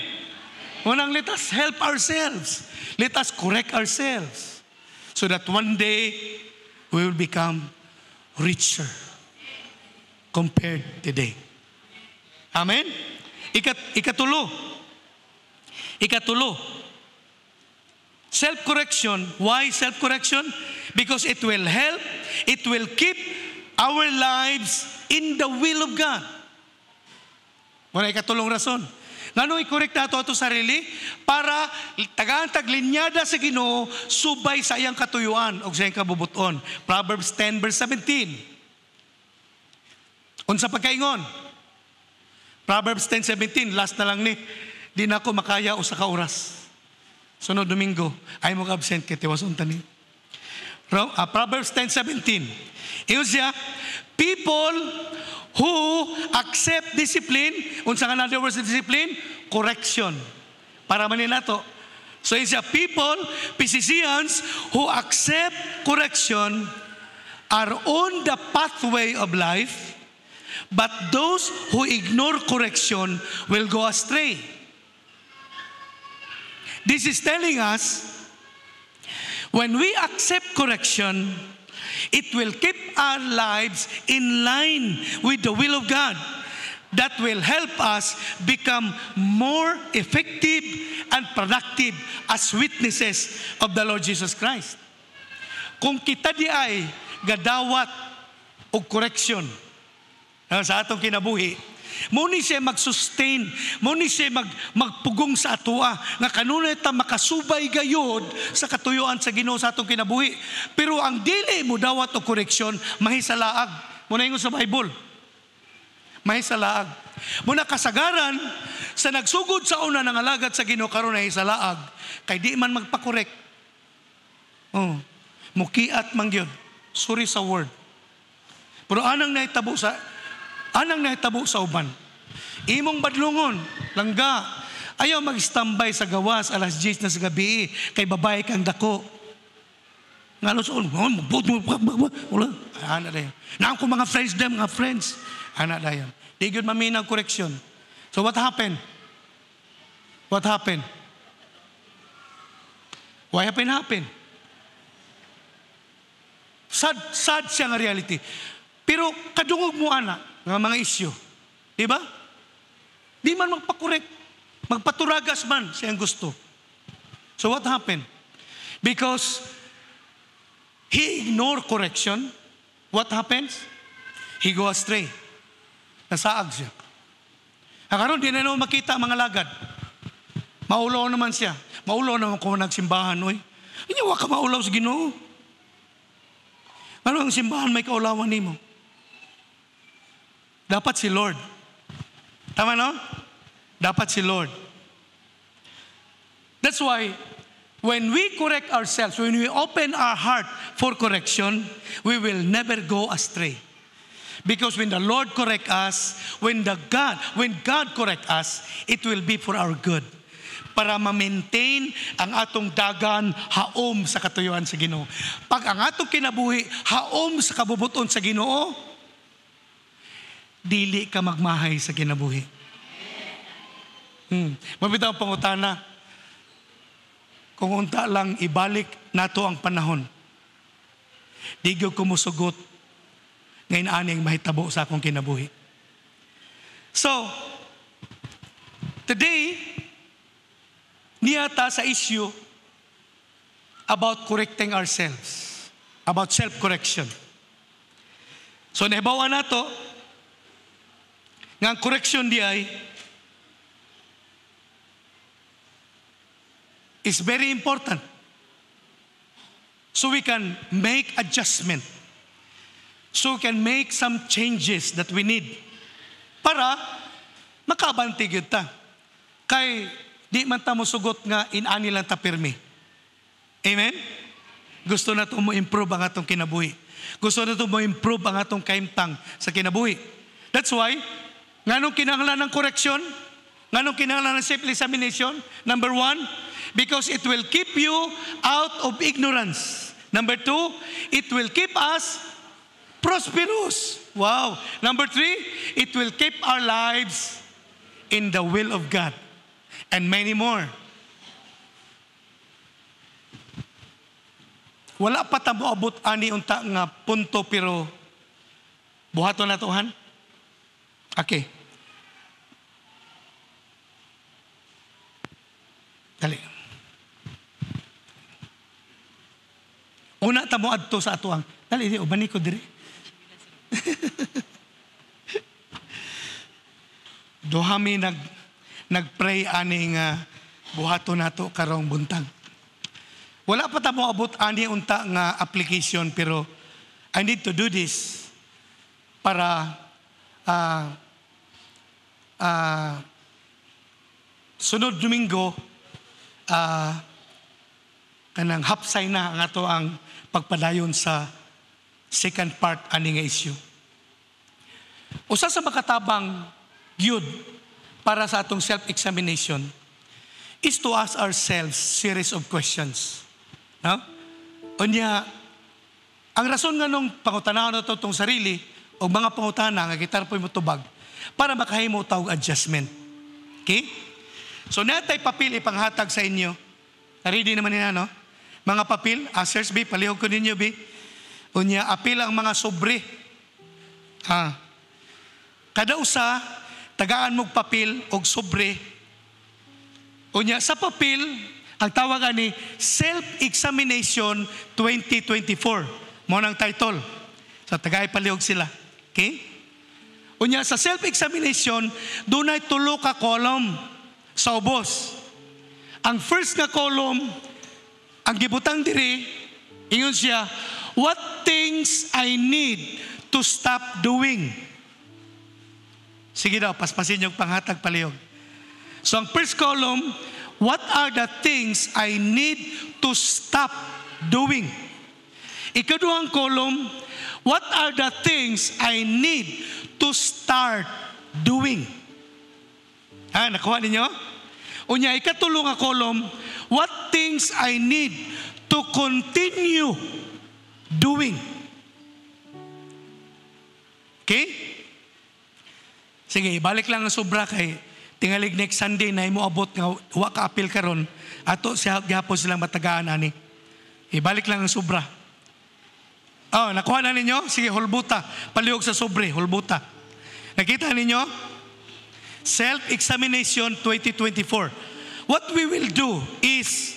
Unang, let us help ourselves. Let us correct ourselves so that one day we will become richer compared today. Amen? Ikat, ikatulo. Ikatulo. Self-correction. Why self-correction? Because it will help, it will keep our lives in the will of God. Muna ikatulong rason. Ngano i-correct nato ato sarili para tagantag taglinyada sa Ginoo subay sa iyang katuyuan og sa iyang kabubuton. Proverbs 10 verse 17. Unsa pagkaingon? Proverbs 10:17 last na lang ni di na ako makaya usa ka oras. Sunod Domingo, ay mo absent kay tiwas unta ni. Ah, Proverbs 10:17. Iyon siya, people who accept discipline, unsa nga another word sa discipline? Correction. Para man to. So it's a people, Pisceans, who accept correction are on the pathway of life, but those who ignore correction will go astray. This is telling us, when we accept correction, It will keep our lives in line with the will of God that will help us become more effective and productive as witnesses of the Lord Jesus Christ. Kung kita di ay gadawat o correction sa atong kinabuhi, Muni ni siya mag-sustain, Muni ni siya mag magpugong sa atua. nga kanunay ta makasubay gayod sa katuyuan sa Ginoo sa atong kinabuhi. Pero ang dili mo dawat og koreksyon mahisalaag. Muna na sa Bible. Mahisalaag. Muna kasagaran sa nagsugod sa una ng alagad sa Ginoo karon ay hisalaag kay di man magpakorek. Oh. Mukiat man gyud. Sorry sa word. Pero anang naitabo sa Anang nahitabo sa uban. Imong badlungon, langga. Ayaw mag-standby sa gawas alas 10 na sa gabi kay babae kang dako. Nga so, oh, magbut mo, wala. Ana dayon. Naan ko mga friends dem, mga friends. Ana dayon. Di yun ang koreksyon. So what happened? What happened? Why happened happened? Sad, sad siya nga reality. Pero kadungog mo ana, ng mga isyo. Di ba? Di man magpakorek. Magpaturagas man siyang gusto. So what happened? Because he ignore correction, what happens? He go astray. Nasaag siya. Hakaroon, di na naman makita ang mga lagad. Maulaw naman siya. Maulaw naman kung nagsimbahan, oy. Hindi, wag ka maulaw sa ginoo. Ano ang simbahan may kaulawan ni mo? Dapat si Lord. Tama no? Dapat si Lord. That's why when we correct ourselves, when we open our heart for correction, we will never go astray. Because when the Lord correct us, when the God, when God correct us, it will be for our good. Para ma-maintain ang atong dagan haom sa katuyuan sa Ginoo. Pag ang atong kinabuhi haom sa kabubuton sa Ginoo, dili ka magmahay sa kinabuhi. Hmm. Mabita ang pangutana, kung unta lang ibalik nato ang panahon, di ko kumusugot ngayon aning mahitabo sa akong kinabuhi. So, today, niyata sa issue about correcting ourselves, about self-correction. So, nahibawa nato, nga ang correction di ay, is very important. So we can make adjustment. So we can make some changes that we need para makabantig ta. Kay di man ta mo sugot nga in lang ta pirmi. Amen? Gusto na mo improve ang atong kinabuhi. Gusto na mo improve ang atong kaimtang sa kinabuhi. That's why Nganong kinahanglan ng correction? Nganong kinahanglan ng self-examination? Number one, because it will keep you out of ignorance. Number two, it will keep us prosperous. Wow. Number three, it will keep our lives in the will of God. And many more. Wala pa tamo abot ani unta nga punto pero buhaton na tuhan. Aquí. Dali. Una ta mo adto sa atuang. Dali di ubani ko diri. Duha mi nag nagpray ani nga buhato nato karong buntag. Wala pa ta mo abot ani unta nga application pero I need to do this para uh, uh, sunod Domingo, uh, kanang hapsay na ang ato ang pagpadayon sa second part ani nga isyu. Usa sa makatabang gyud para sa atong self-examination is to ask ourselves series of questions. No? Unya, ang rason nga nung pangutanaw na itong sarili o mga pangutana nga kitar po yung tubag para makahimo tawag adjustment. Okay? So natay papel ipanghatag sa inyo. Ready naman nila, no? Mga papel, answers bi, palihog ko ninyo bi. Unya, apil ang mga sobre. Ha? Kada usa, tagaan mong papel o sobre. Unya, sa papel, ang tawag ni Self-Examination 2024. Mo nang title. So, tagay palihog sila. Okay? Unya sa self-examination, dunay tulo ka column sa ubos. Ang first nga column, ang gibutang diri, ingon siya, what things I need to stop doing. Sige daw, paspasin yung panghatag paliyog. So ang first column, what are the things I need to stop doing? Ikaduhang column, what are the things I need to start doing. Ha, nakuha ninyo? Unya, ikatulong nga kolom, what things I need to continue doing. Okay? Sige, balik lang ang sobra kay tingalig next Sunday na imuabot nga wa ka apil karon ato siya gyapon silang matagaan ani. Ibalik lang ang sobra. Oh, nakuha na ninyo? Sige, hulbuta. Paliog sa sobre, hulbuta. Nakita ninyo? Self-examination 2024. What we will do is,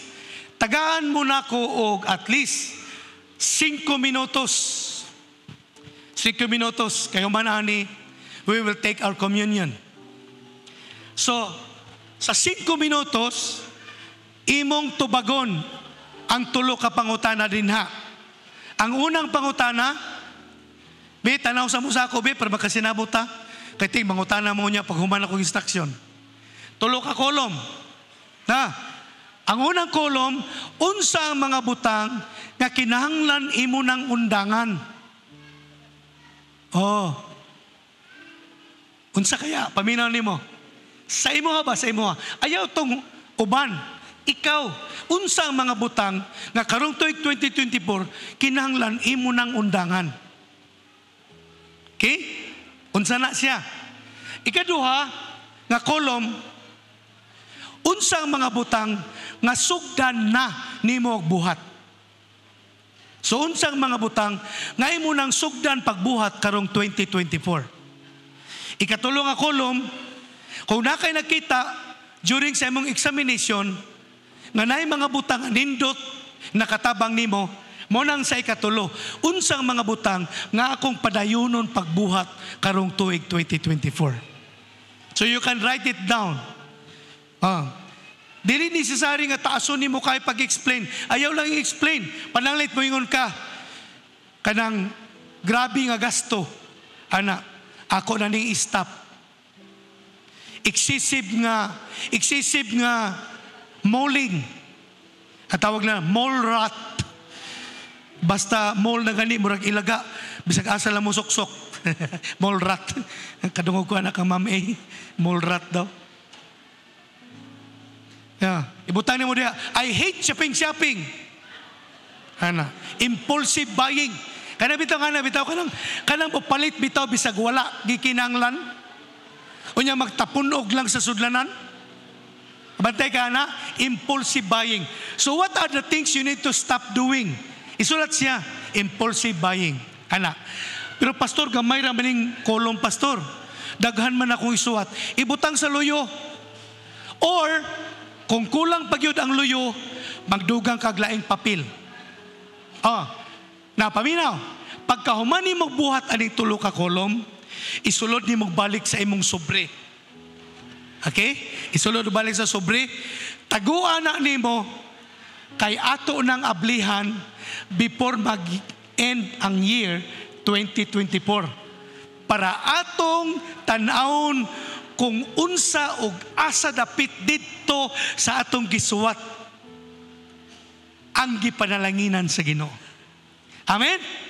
tagaan muna ko og at least 5 minutos. 5 minutos. Kayo manani, we will take our communion. So, sa 5 minutos, imong tubagon ang tulo ka pangutana dinha ang unang pangutana, be, tanaw sa musa ko, be, para makasinabot ta. Kaya ting, mangutana mo niya pag human akong instruction. Tulo ka kolom. Na, ang unang kolom, unsa ang mga butang nga kinahanglan imo ng undangan. Oh. Unsa kaya? Paminaw nimo. Sa imo ha ba? Sa imo ha? Ayaw tong uban ikaw, unsang mga butang nga karong tuig 2024 kinahanglan imo nang undangan. Okay? Unsa na siya? Ikaduha nga kolom unsang mga butang nga sugdan na nimo og buhat. So unsang mga butang nga imo nang sugdan pagbuhat karong 2024. Ikatulong nga kolom kung na kay nakita during sa imong examination nga nay mga butang nindot nakatabang nimo mo nang sa ikatulo unsang mga butang nga akong padayunon pagbuhat karong tuig 2024 so you can write it down ah dili necessary nga taason nimo kay pag-explain ayaw lang i-explain pananglit mo ingon ka kanang grabe nga gasto ana ako na ning stop excessive nga excessive nga Moling. At tawag na mole rat. Basta mole na gani, murag ilaga. Bisag asa lang mo soksok. mole rat. Kadungog ko anak ang ma'am eh. Mole rat daw. Yeah. Ibutang mo diya, I hate shopping shopping. Ana, impulsive buying. Kana bitaw kana bitaw kanang kanang papalit bitaw bisag wala gikinanglan. Unya magtapunog lang sa sudlanan. Bantay teka na, impulsive buying. So what are the things you need to stop doing? Isulat siya, impulsive buying. Anak. Pero pastor, gamay ra maning kolong pastor. Daghan man akong isuwat. Ibutang sa luyo. Or, kung kulang pagyod ang luyo, magdugang kaglaing papel. Ah, napaminaw. Pagkahuman ni magbuhat aning tulo ka kolom, isulod ni magbalik sa imong sobre Okay? Isulod balik sa sobre. Taguan na nimo kay ato ng ablihan before mag-end ang year 2024. Para atong tanawon kung unsa og asa dapit dito sa atong gisuwat ang gipanalanginan sa Ginoo. Amen.